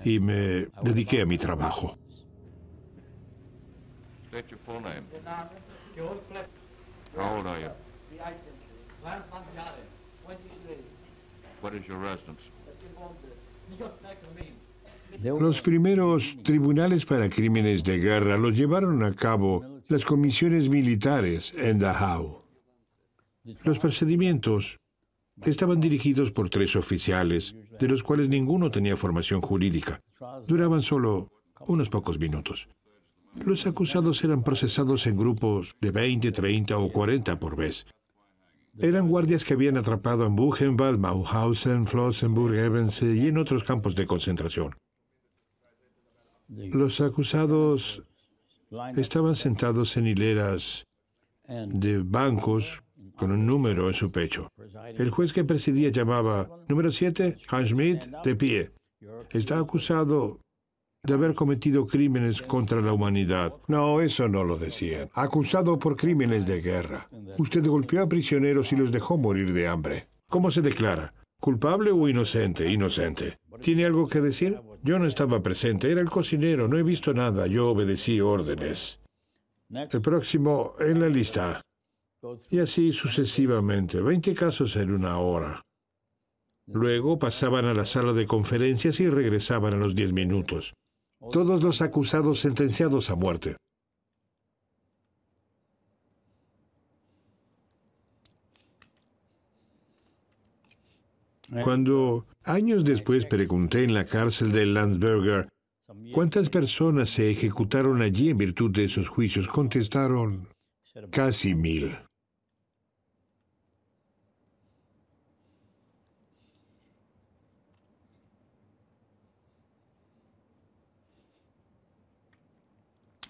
Y me dediqué a mi trabajo. Los primeros tribunales para crímenes de guerra los llevaron a cabo las comisiones militares en Dachau. Los procedimientos estaban dirigidos por tres oficiales, de los cuales ninguno tenía formación jurídica. Duraban solo unos pocos minutos. Los acusados eran procesados en grupos de 20, 30 o 40 por vez. Eran guardias que habían atrapado en Buchenwald, Mauthausen, Flossenburg, Ebensee y en otros campos de concentración. Los acusados estaban sentados en hileras de bancos con un número en su pecho. El juez que presidía llamaba, número 7, Hans Schmidt, de pie. Está acusado de haber cometido crímenes contra la humanidad. No, eso no lo decían. Acusado por crímenes de guerra. Usted golpeó a prisioneros y los dejó morir de hambre. ¿Cómo se declara? ¿Culpable o inocente? Inocente. ¿Tiene algo que decir? Yo no estaba presente, era el cocinero, no he visto nada, yo obedecí órdenes. El próximo en la lista. Y así sucesivamente, Veinte casos en una hora. Luego pasaban a la sala de conferencias y regresaban a los diez minutos todos los acusados sentenciados a muerte. Eh. Cuando años después pregunté en la cárcel de Landsberger cuántas personas se ejecutaron allí en virtud de esos juicios, contestaron casi mil.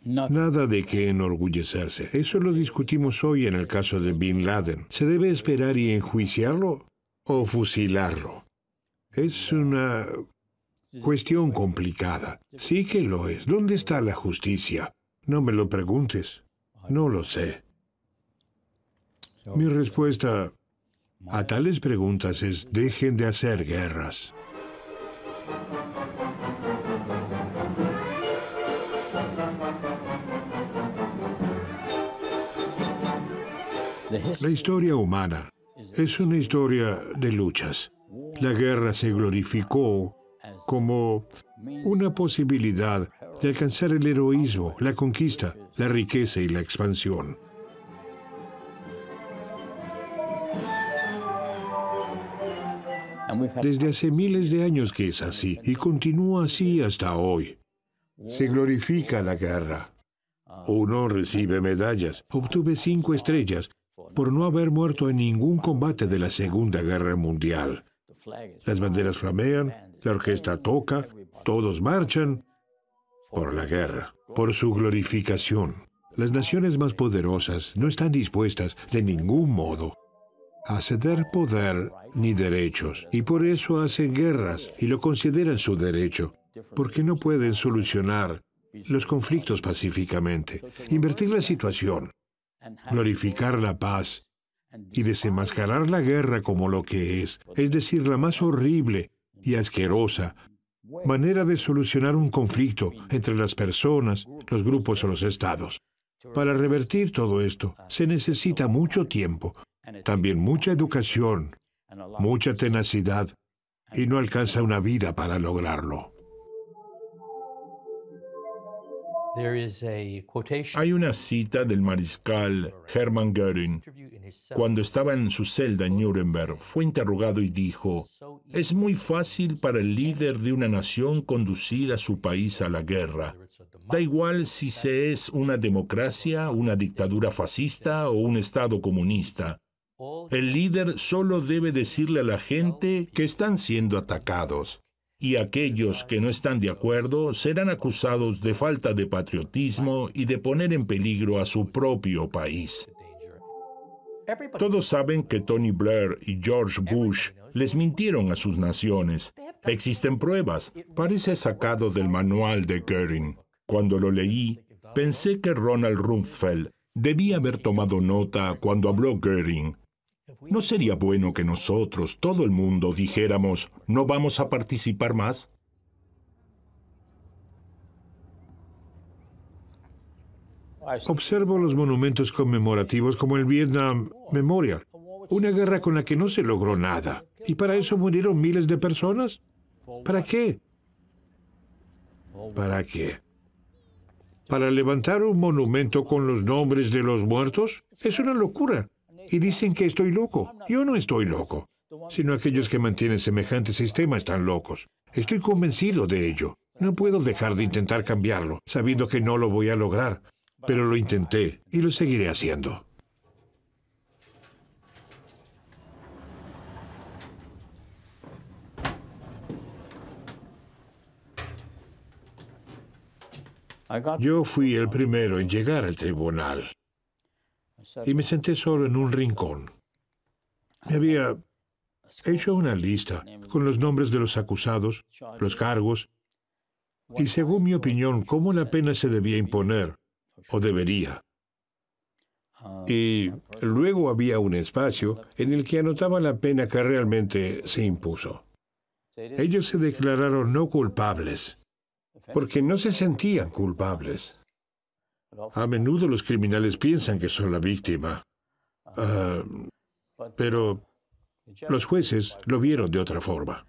Nada de qué enorgullecerse. Eso lo discutimos hoy en el caso de Bin Laden. ¿Se debe esperar y enjuiciarlo o fusilarlo? Es una cuestión complicada. Sí que lo es. ¿Dónde está la justicia? No me lo preguntes. No lo sé. Mi respuesta a tales preguntas es dejen de hacer guerras. La historia humana es una historia de luchas. La guerra se glorificó como una posibilidad de alcanzar el heroísmo, la conquista, la riqueza y la expansión. Desde hace miles de años que es así y continúa así hasta hoy. Se glorifica la guerra. Uno recibe medallas. Obtuve cinco estrellas por no haber muerto en ningún combate de la Segunda Guerra Mundial. Las banderas flamean, la orquesta toca, todos marchan por la guerra, por su glorificación. Las naciones más poderosas no están dispuestas de ningún modo a ceder poder ni derechos, y por eso hacen guerras y lo consideran su derecho, porque no pueden solucionar los conflictos pacíficamente, invertir la situación, glorificar la paz y desenmascarar la guerra como lo que es, es decir, la más horrible y asquerosa manera de solucionar un conflicto entre las personas, los grupos o los estados. Para revertir todo esto se necesita mucho tiempo, también mucha educación, mucha tenacidad, y no alcanza una vida para lograrlo. Hay una cita del mariscal Hermann Göring. Cuando estaba en su celda en Nuremberg, fue interrogado y dijo, es muy fácil para el líder de una nación conducir a su país a la guerra. Da igual si se es una democracia, una dictadura fascista o un Estado comunista. El líder solo debe decirle a la gente que están siendo atacados y aquellos que no están de acuerdo serán acusados de falta de patriotismo y de poner en peligro a su propio país. Todos saben que Tony Blair y George Bush les mintieron a sus naciones. Existen pruebas. Parece sacado del manual de Goering. Cuando lo leí, pensé que Ronald Rumsfeld debía haber tomado nota cuando habló Goering. ¿No sería bueno que nosotros, todo el mundo, dijéramos, no vamos a participar más? Ah, Observo los monumentos conmemorativos como el Vietnam Memorial, una guerra con la que no se logró nada. ¿Y para eso murieron miles de personas? ¿Para qué? ¿Para qué? ¿Para levantar un monumento con los nombres de los muertos? Es una locura y dicen que estoy loco. Yo no estoy loco, sino aquellos que mantienen semejante sistema están locos. Estoy convencido de ello. No puedo dejar de intentar cambiarlo, sabiendo que no lo voy a lograr, pero lo intenté y lo seguiré haciendo. Yo fui el primero en llegar al tribunal y me senté solo en un rincón. Me había hecho una lista con los nombres de los acusados, los cargos, y según mi opinión, cómo la pena se debía imponer, o debería. Y luego había un espacio en el que anotaba la pena que realmente se impuso. Ellos se declararon no culpables, porque no se sentían culpables. A menudo los criminales piensan que son la víctima. Ah, pero los jueces lo vieron de otra forma.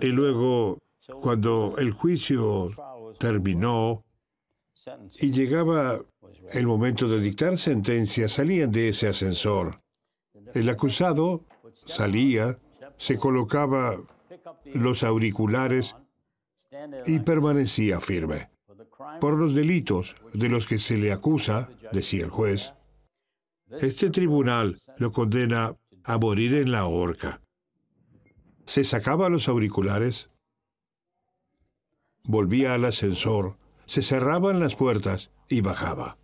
Y luego, cuando el juicio terminó y llegaba el momento de dictar sentencia, salían de ese ascensor. El acusado salía, se colocaba los auriculares y permanecía firme por los delitos de los que se le acusa, decía el juez. Este tribunal lo condena a morir en la horca. Se sacaba los auriculares, volvía al ascensor, se cerraban las puertas y bajaba.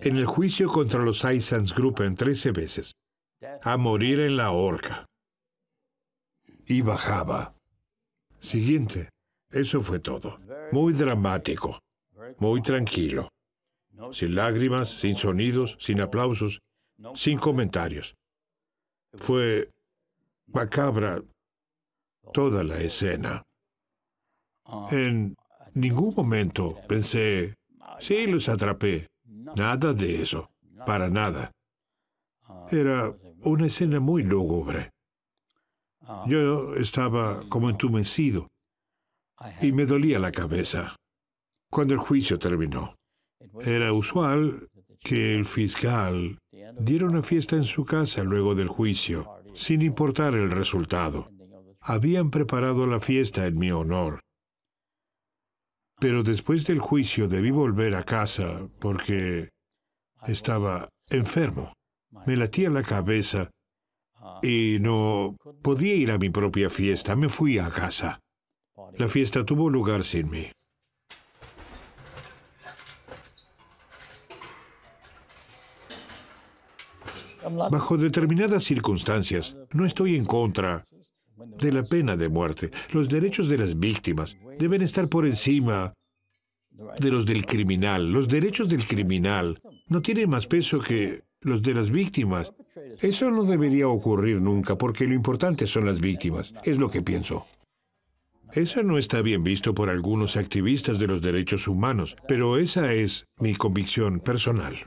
En el juicio contra los Gruppen, trece veces, a morir en la horca. Y bajaba. Siguiente. Eso fue todo. Muy dramático, muy tranquilo. Sin lágrimas, sin sonidos, sin aplausos, sin comentarios. Fue macabra toda la escena. En ningún momento pensé, sí, los atrapé. Nada de eso, para nada. Era una escena muy lúgubre. Yo estaba como entumecido y me dolía la cabeza. Cuando el juicio terminó, era usual que el fiscal diera una fiesta en su casa luego del juicio, sin importar el resultado. Habían preparado la fiesta en mi honor. Pero después del juicio debí volver a casa porque estaba enfermo. Me latía la cabeza y no podía ir a mi propia fiesta. Me fui a casa. La fiesta tuvo lugar sin mí. Bajo determinadas circunstancias, no estoy en contra de la pena de muerte. Los derechos de las víctimas deben estar por encima de los del criminal. Los derechos del criminal no tienen más peso que los de las víctimas. Eso no debería ocurrir nunca porque lo importante son las víctimas. Es lo que pienso. Eso no está bien visto por algunos activistas de los derechos humanos, pero esa es mi convicción personal.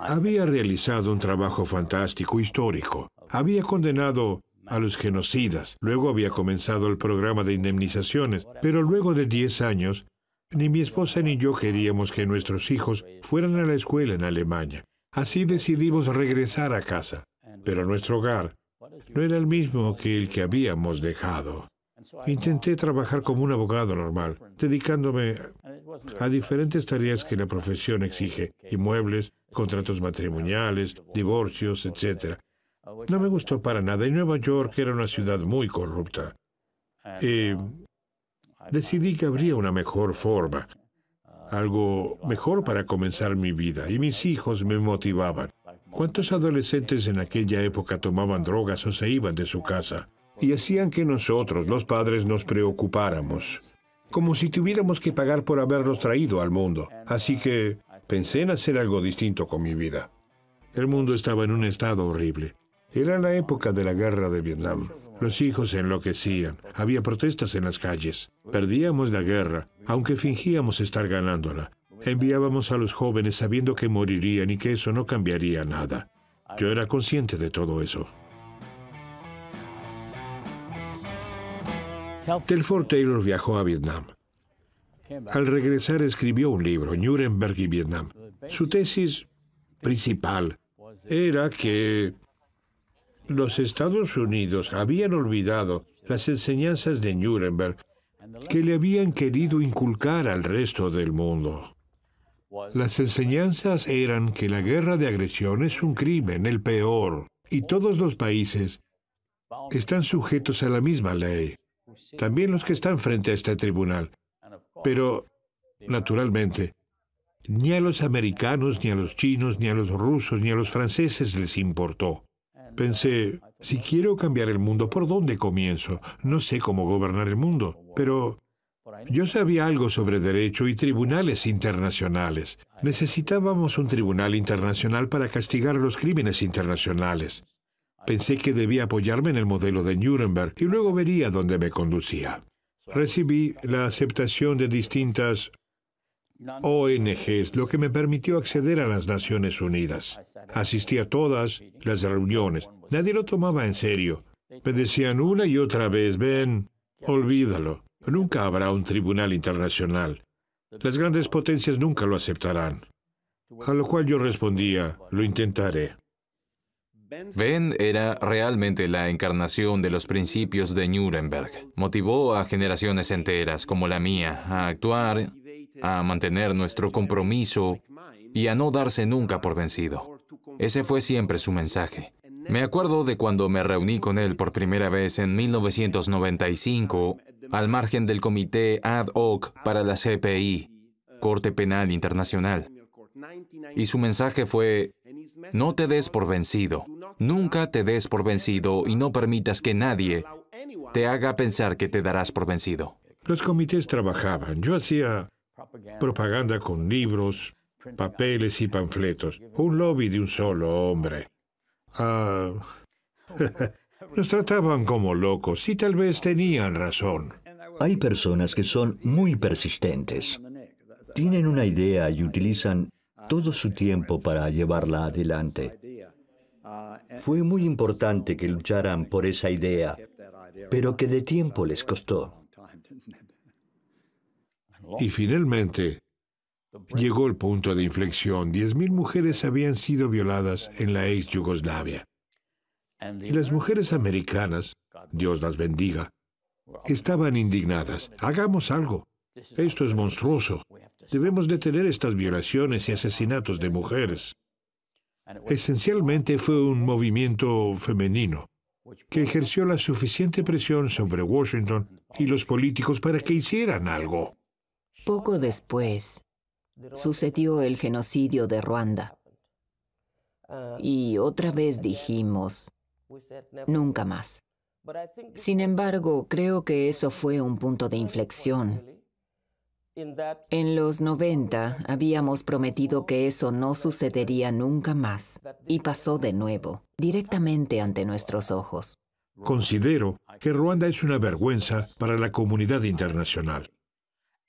había realizado un trabajo fantástico histórico. Había condenado a los genocidas. Luego había comenzado el programa de indemnizaciones, pero luego de 10 años, ni mi esposa ni yo queríamos que nuestros hijos fueran a la escuela en Alemania. Así decidimos regresar a casa, pero nuestro hogar no era el mismo que el que habíamos dejado. Intenté trabajar como un abogado normal, dedicándome a diferentes tareas que la profesión exige, inmuebles, contratos matrimoniales, divorcios, etc. No me gustó para nada y Nueva York era una ciudad muy corrupta. Eh, decidí que habría una mejor forma, algo mejor para comenzar mi vida y mis hijos me motivaban. ¿Cuántos adolescentes en aquella época tomaban drogas o se iban de su casa? y hacían que nosotros, los padres, nos preocupáramos, como si tuviéramos que pagar por haberlos traído al mundo. Así que pensé en hacer algo distinto con mi vida. El mundo estaba en un estado horrible. Era la época de la guerra de Vietnam. Los hijos enloquecían, había protestas en las calles, perdíamos la guerra, aunque fingíamos estar ganándola. Enviábamos a los jóvenes sabiendo que morirían y que eso no cambiaría nada. Yo era consciente de todo eso. Telford Taylor viajó a Vietnam. Al regresar escribió un libro, Nuremberg y Vietnam. Su tesis principal era que los Estados Unidos habían olvidado las enseñanzas de Nuremberg que le habían querido inculcar al resto del mundo. Las enseñanzas eran que la guerra de agresión es un crimen, el peor, y todos los países están sujetos a la misma ley también los que están frente a este tribunal. Pero, naturalmente, ni a los americanos, ni a los chinos, ni a los rusos, ni a los franceses les importó. Pensé, uh, si quiero cambiar el mundo, ¿por dónde comienzo? No sé cómo gobernar el mundo, pero yo sabía algo sobre derecho y tribunales internacionales. Necesitábamos un tribunal internacional para castigar los crímenes internacionales. Pensé que debía apoyarme en el modelo de Nuremberg y luego vería dónde me conducía. Recibí la aceptación de distintas ONGs, lo que me permitió acceder a las Naciones Unidas. Asistí a todas las reuniones. Nadie lo tomaba en serio. Me decían una y otra vez, ven, olvídalo. Nunca habrá un tribunal internacional. Las grandes potencias nunca lo aceptarán. A lo cual yo respondía, lo intentaré. Ben era realmente la encarnación de los principios de Nuremberg. Motivó a generaciones enteras, como la mía, a actuar, a mantener nuestro compromiso y a no darse nunca por vencido. Ese fue siempre su mensaje. Me acuerdo de cuando me reuní con él por primera vez en 1995 al margen del Comité Ad Hoc para la CPI, Corte Penal Internacional. Y su mensaje fue, no te des por vencido. Nunca te des por vencido y no permitas que nadie te haga pensar que te darás por vencido. Los comités trabajaban. Yo hacía propaganda con libros, papeles y panfletos. Un lobby de un solo hombre. nos ah. trataban como locos y tal vez tenían razón. Hay personas que son muy persistentes. Tienen una idea y utilizan todo su tiempo para llevarla adelante. Fue muy importante que lucharan por esa idea, pero que de tiempo les costó. Y finalmente, llegó el punto de inflexión. mil mujeres habían sido violadas en la ex Yugoslavia. Y las mujeres americanas, Dios las bendiga, estaban indignadas. Hagamos algo. Esto es monstruoso. Debemos detener estas violaciones y asesinatos de mujeres. Esencialmente fue un movimiento femenino que ejerció la suficiente presión sobre Washington y los políticos para que hicieran algo. Poco después sucedió el genocidio de Ruanda. Y otra vez dijimos, nunca más. Sin embargo, creo que eso fue un punto de inflexión en los 90 habíamos prometido que eso no sucedería nunca más y pasó de nuevo, directamente ante nuestros ojos. Considero que Ruanda es una vergüenza para la comunidad internacional.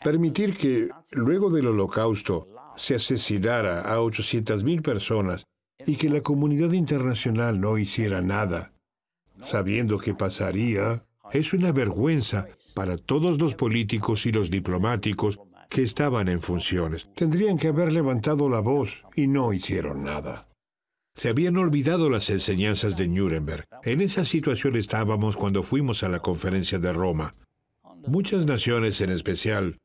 Permitir que, luego del holocausto, se asesinara a 800.000 personas y que la comunidad internacional no hiciera nada, sabiendo que pasaría, es una vergüenza para todos los políticos y los diplomáticos que estaban en funciones. Tendrían que haber levantado la voz y no hicieron nada. Se habían olvidado las enseñanzas de Nuremberg. En esa situación estábamos cuando fuimos a la conferencia de Roma. Muchas naciones, en especial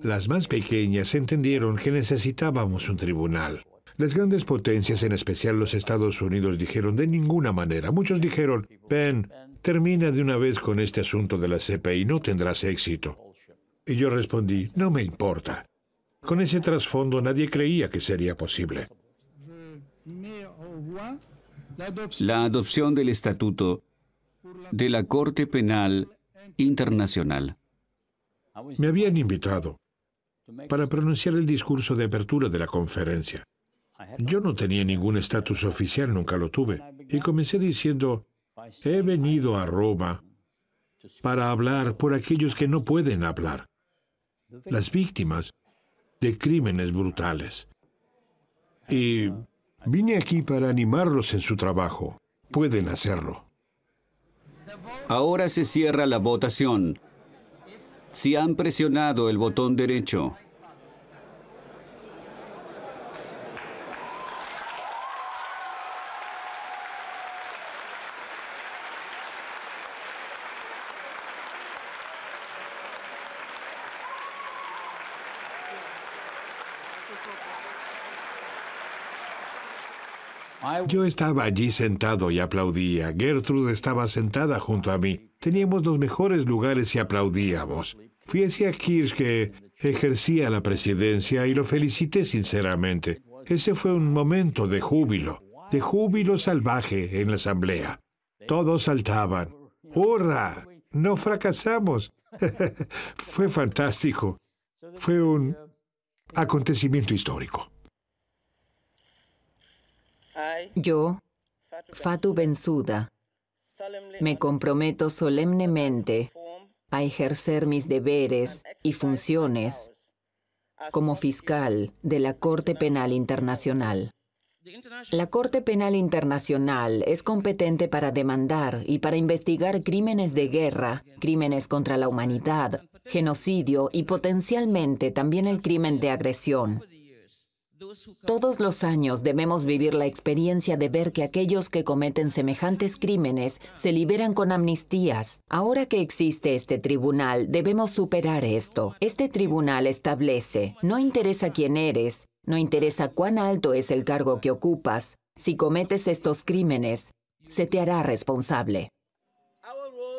las más pequeñas, entendieron que necesitábamos un tribunal. Las grandes potencias, en especial los Estados Unidos, dijeron de ninguna manera. Muchos dijeron, Ben termina de una vez con este asunto de la CPI, y no tendrás éxito. Y yo respondí, no me importa. Con ese trasfondo nadie creía que sería posible. La adopción del estatuto de la Corte Penal Internacional. Me habían invitado para pronunciar el discurso de apertura de la conferencia. Yo no tenía ningún estatus oficial, nunca lo tuve, y comencé diciendo, He venido a Roma para hablar por aquellos que no pueden hablar, las víctimas de crímenes brutales. Y vine aquí para animarlos en su trabajo. Pueden hacerlo. Ahora se cierra la votación. Si han presionado el botón derecho, Yo estaba allí sentado y aplaudía. Gertrude estaba sentada junto a mí. Teníamos los mejores lugares y aplaudíamos. Fui hacia Kirsch que ejercía la presidencia y lo felicité sinceramente. Ese fue un momento de júbilo, de júbilo salvaje en la asamblea. Todos saltaban. ¡Hurra! ¡No fracasamos! fue fantástico. Fue un acontecimiento histórico. Yo, Fatu Bensuda, me comprometo solemnemente a ejercer mis deberes y funciones como fiscal de la Corte Penal Internacional. La Corte Penal Internacional es competente para demandar y para investigar crímenes de guerra, crímenes contra la humanidad, genocidio y potencialmente también el crimen de agresión. Todos los años debemos vivir la experiencia de ver que aquellos que cometen semejantes crímenes se liberan con amnistías. Ahora que existe este tribunal, debemos superar esto. Este tribunal establece, no interesa quién eres, no interesa cuán alto es el cargo que ocupas, si cometes estos crímenes, se te hará responsable.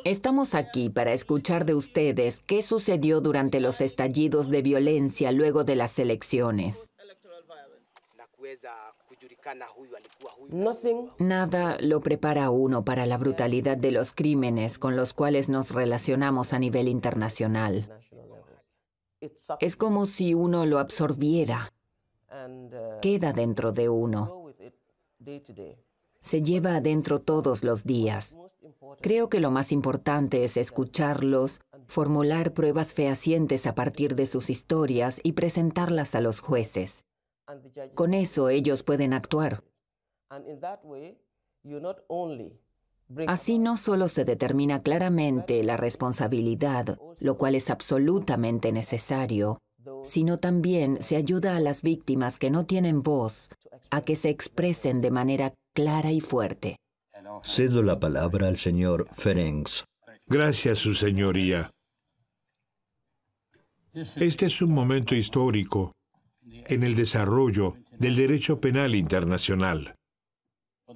Estamos aquí para escuchar de ustedes qué sucedió durante los estallidos de violencia luego de las elecciones. Nada lo prepara a uno para la brutalidad de los crímenes con los cuales nos relacionamos a nivel internacional. Es como si uno lo absorbiera. Uh, Queda dentro de uno. Se lleva adentro todos los días. Creo que lo más importante es escucharlos, formular pruebas fehacientes a partir de sus historias y presentarlas a los jueces. Con eso ellos pueden actuar. Así no solo se determina claramente la responsabilidad, lo cual es absolutamente necesario, sino también se ayuda a las víctimas que no tienen voz a que se expresen de manera clara y fuerte. Cedo la palabra al señor Ferenc. Gracias, su señoría. Este es un momento histórico en el desarrollo del derecho penal internacional.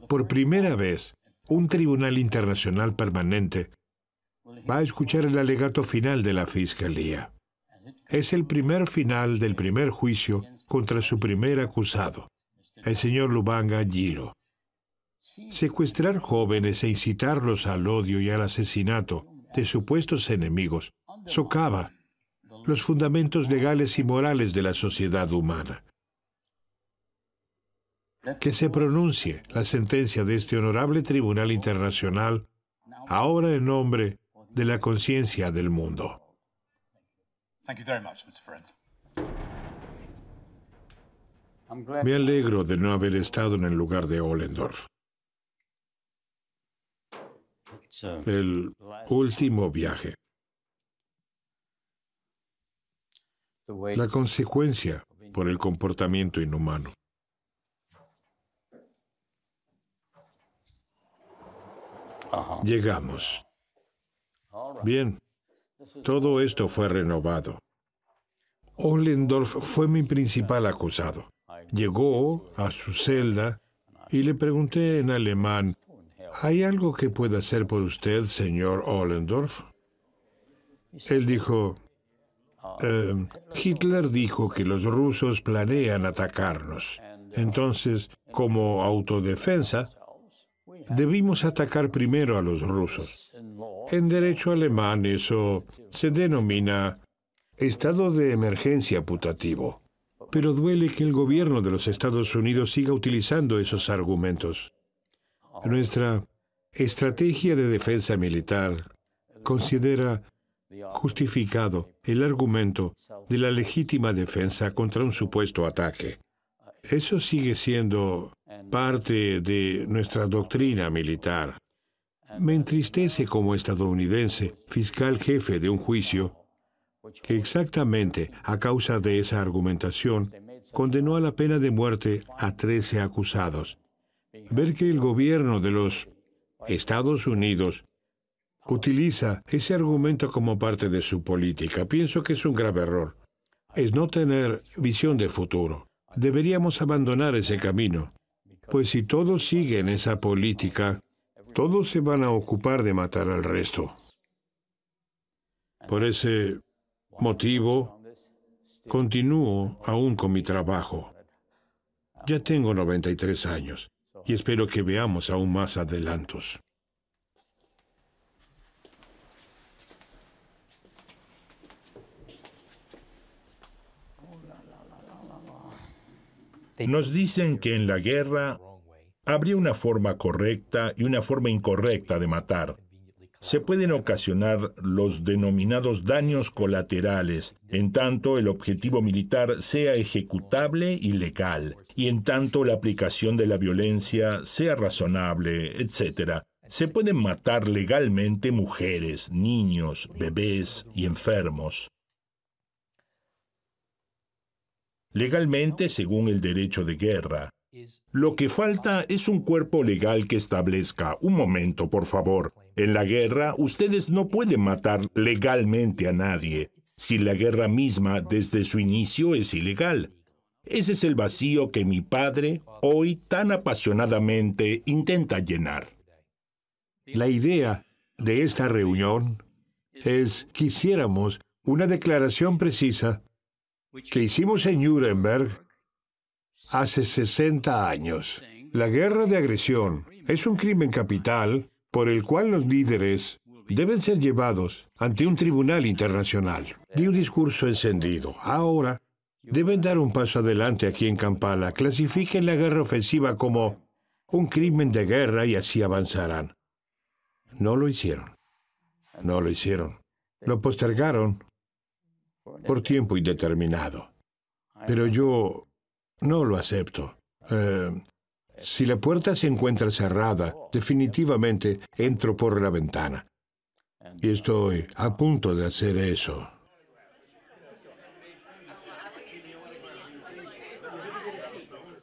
Por primera vez, un tribunal internacional permanente va a escuchar el alegato final de la Fiscalía. Es el primer final del primer juicio contra su primer acusado, el señor Lubanga Giro. Secuestrar jóvenes e incitarlos al odio y al asesinato de supuestos enemigos socava los fundamentos legales y morales de la sociedad humana. Que se pronuncie la sentencia de este honorable Tribunal Internacional, ahora en nombre de la conciencia del mundo. Me alegro de no haber estado en el lugar de Ollendorf. El último viaje. la consecuencia por el comportamiento inhumano. Llegamos. Bien, todo esto fue renovado. Ollendorf fue mi principal acusado. Llegó a su celda y le pregunté en alemán, ¿hay algo que pueda hacer por usted, señor Ollendorf? Él dijo, eh, Hitler dijo que los rusos planean atacarnos. Entonces, como autodefensa, debimos atacar primero a los rusos. En derecho alemán eso se denomina estado de emergencia putativo. Pero duele que el gobierno de los Estados Unidos siga utilizando esos argumentos. Nuestra estrategia de defensa militar considera justificado el argumento de la legítima defensa contra un supuesto ataque. Eso sigue siendo parte de nuestra doctrina militar. Me entristece como estadounidense, fiscal jefe de un juicio, que exactamente a causa de esa argumentación condenó a la pena de muerte a 13 acusados. Ver que el gobierno de los Estados Unidos utiliza ese argumento como parte de su política. Pienso que es un grave error. Es no tener visión de futuro. Deberíamos abandonar ese camino, pues si todos siguen esa política, todos se van a ocupar de matar al resto. Por ese motivo, continúo aún con mi trabajo. Ya tengo 93 años y espero que veamos aún más adelantos. Nos dicen que en la guerra habría una forma correcta y una forma incorrecta de matar. Se pueden ocasionar los denominados daños colaterales, en tanto el objetivo militar sea ejecutable y legal, y en tanto la aplicación de la violencia sea razonable, etc. Se pueden matar legalmente mujeres, niños, bebés y enfermos. Legalmente, según el derecho de guerra, lo que falta es un cuerpo legal que establezca, un momento por favor, en la guerra ustedes no pueden matar legalmente a nadie, si la guerra misma desde su inicio es ilegal. Ese es el vacío que mi padre hoy tan apasionadamente intenta llenar. La idea de esta reunión es quisiéramos una declaración precisa que hicimos en Nuremberg hace 60 años. La guerra de agresión es un crimen capital por el cual los líderes deben ser llevados ante un tribunal internacional. Di un discurso encendido. Ahora deben dar un paso adelante aquí en Kampala. Clasifiquen la guerra ofensiva como un crimen de guerra y así avanzarán. No lo hicieron. No lo hicieron. Lo postergaron por tiempo indeterminado. Pero yo no lo acepto. Eh, si la puerta se encuentra cerrada, oh, definitivamente entro por la ventana. Y estoy a punto de hacer eso.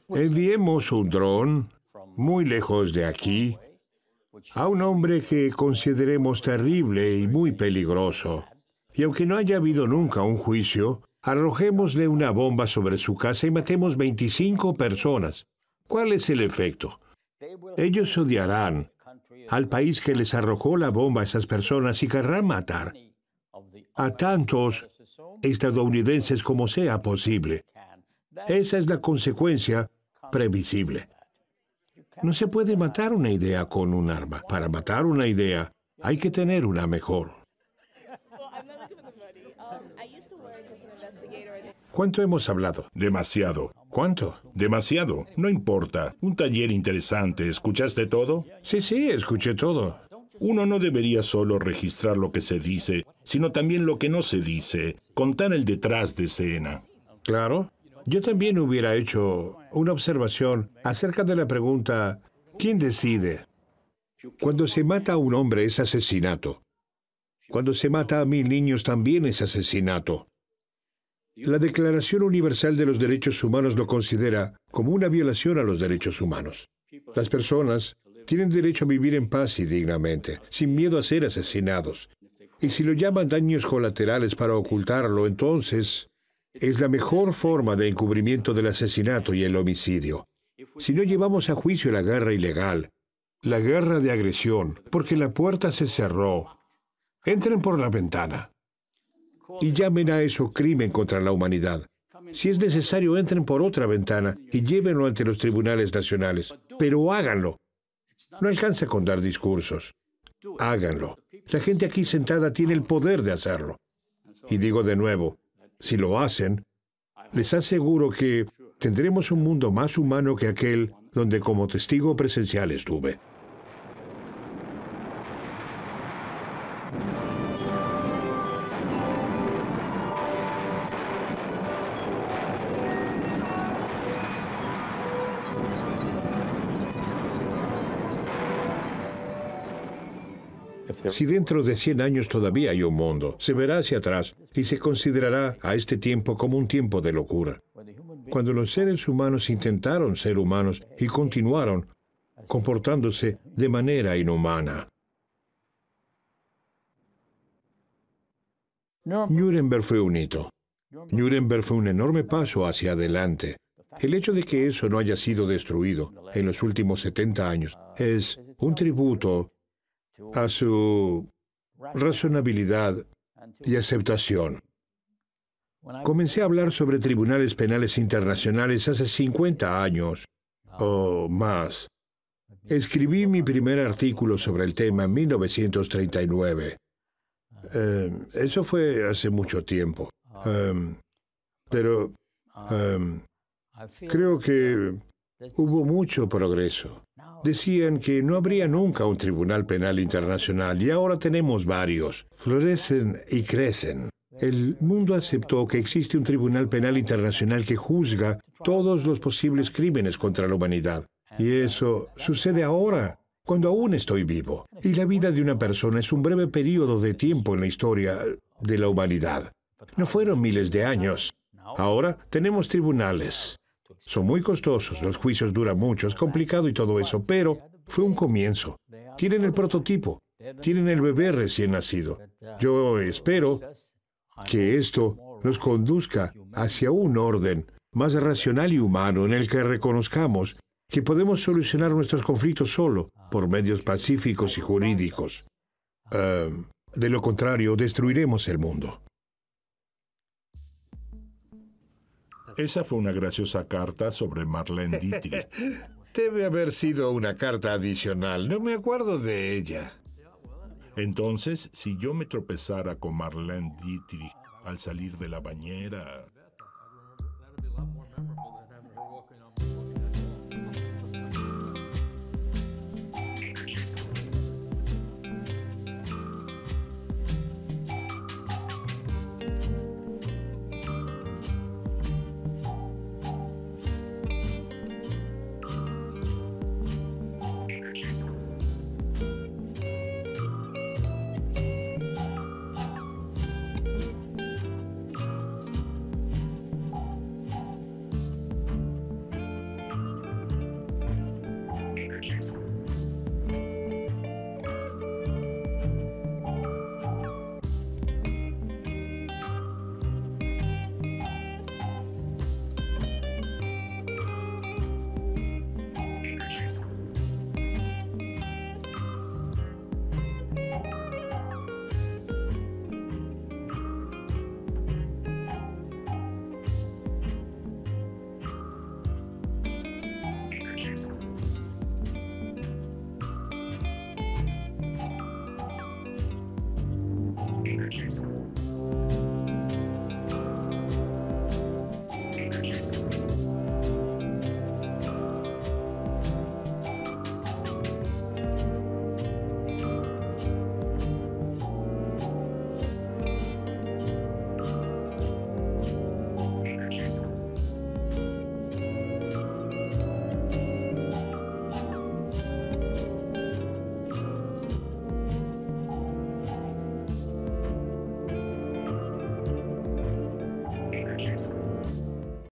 Enviemos un dron muy lejos de aquí a un hombre que consideremos terrible y muy peligroso y aunque no haya habido nunca un juicio, arrojémosle una bomba sobre su casa y matemos 25 personas. ¿Cuál es el efecto? Ellos odiarán al país que les arrojó la bomba a esas personas y querrán matar a tantos estadounidenses como sea posible. Esa es la consecuencia previsible. No se puede matar una idea con un arma. Para matar una idea hay que tener una mejor. ¿Cuánto hemos hablado? Demasiado. ¿Cuánto? Demasiado. No importa. Un taller interesante. ¿Escuchaste todo? Sí, sí, escuché todo. Uno no debería solo registrar lo que se dice, sino también lo que no se dice, contar el detrás de escena. Claro. Yo también hubiera hecho una observación acerca de la pregunta, ¿quién decide? Cuando se mata a un hombre es asesinato. Cuando se mata a mil niños también es asesinato. La Declaración Universal de los Derechos Humanos lo considera como una violación a los derechos humanos. Las personas tienen derecho a vivir en paz y dignamente, sin miedo a ser asesinados. Y si lo llaman daños colaterales para ocultarlo, entonces es la mejor forma de encubrimiento del asesinato y el homicidio. Si no llevamos a juicio la guerra ilegal, la guerra de agresión, porque la puerta se cerró, entren por la ventana y llamen a eso crimen contra la humanidad. Si es necesario, entren por otra ventana y llévenlo ante los tribunales nacionales. Pero háganlo. No alcanza con dar discursos. Háganlo. La gente aquí sentada tiene el poder de hacerlo. Y digo de nuevo, si lo hacen, les aseguro que tendremos un mundo más humano que aquel donde como testigo presencial estuve. Este si dentro de 100 años todavía hay un mundo, se verá hacia atrás y se considerará a este tiempo como un tiempo de locura. Cuando los seres humanos intentaron ser humanos y continuaron comportándose de manera inhumana. Nuremberg fue un hito. Nuremberg fue un enorme paso hacia adelante. El hecho de que eso no haya sido destruido en los últimos 70 años es un tributo a su razonabilidad y aceptación. Comencé a hablar sobre tribunales penales internacionales hace 50 años o más. Escribí mi primer artículo sobre el tema en 1939. Eh, eso fue hace mucho tiempo. Em, pero em, creo que hubo mucho progreso. Decían que no habría nunca un tribunal penal internacional y ahora tenemos varios. Florecen y crecen. El mundo aceptó que existe un tribunal penal internacional que juzga todos los posibles crímenes contra la humanidad. Y eso sucede ahora, cuando aún estoy vivo. Y la vida de una persona es un breve periodo de tiempo en la historia de la humanidad. No fueron miles de años. Ahora tenemos tribunales. Son muy costosos, los juicios duran mucho, es complicado y todo eso, pero fue un comienzo. Tienen el prototipo, tienen el bebé recién nacido. Yo espero que esto nos conduzca hacia un orden más racional y humano en el que reconozcamos que podemos solucionar nuestros conflictos solo por medios pacíficos y jurídicos. Em, de lo contrario, destruiremos el mundo. Esa fue una graciosa carta sobre Marlene Dietrich. Debe haber sido una carta adicional. No me acuerdo de ella. Entonces, si yo me tropezara con Marlene Dietrich al salir de la bañera,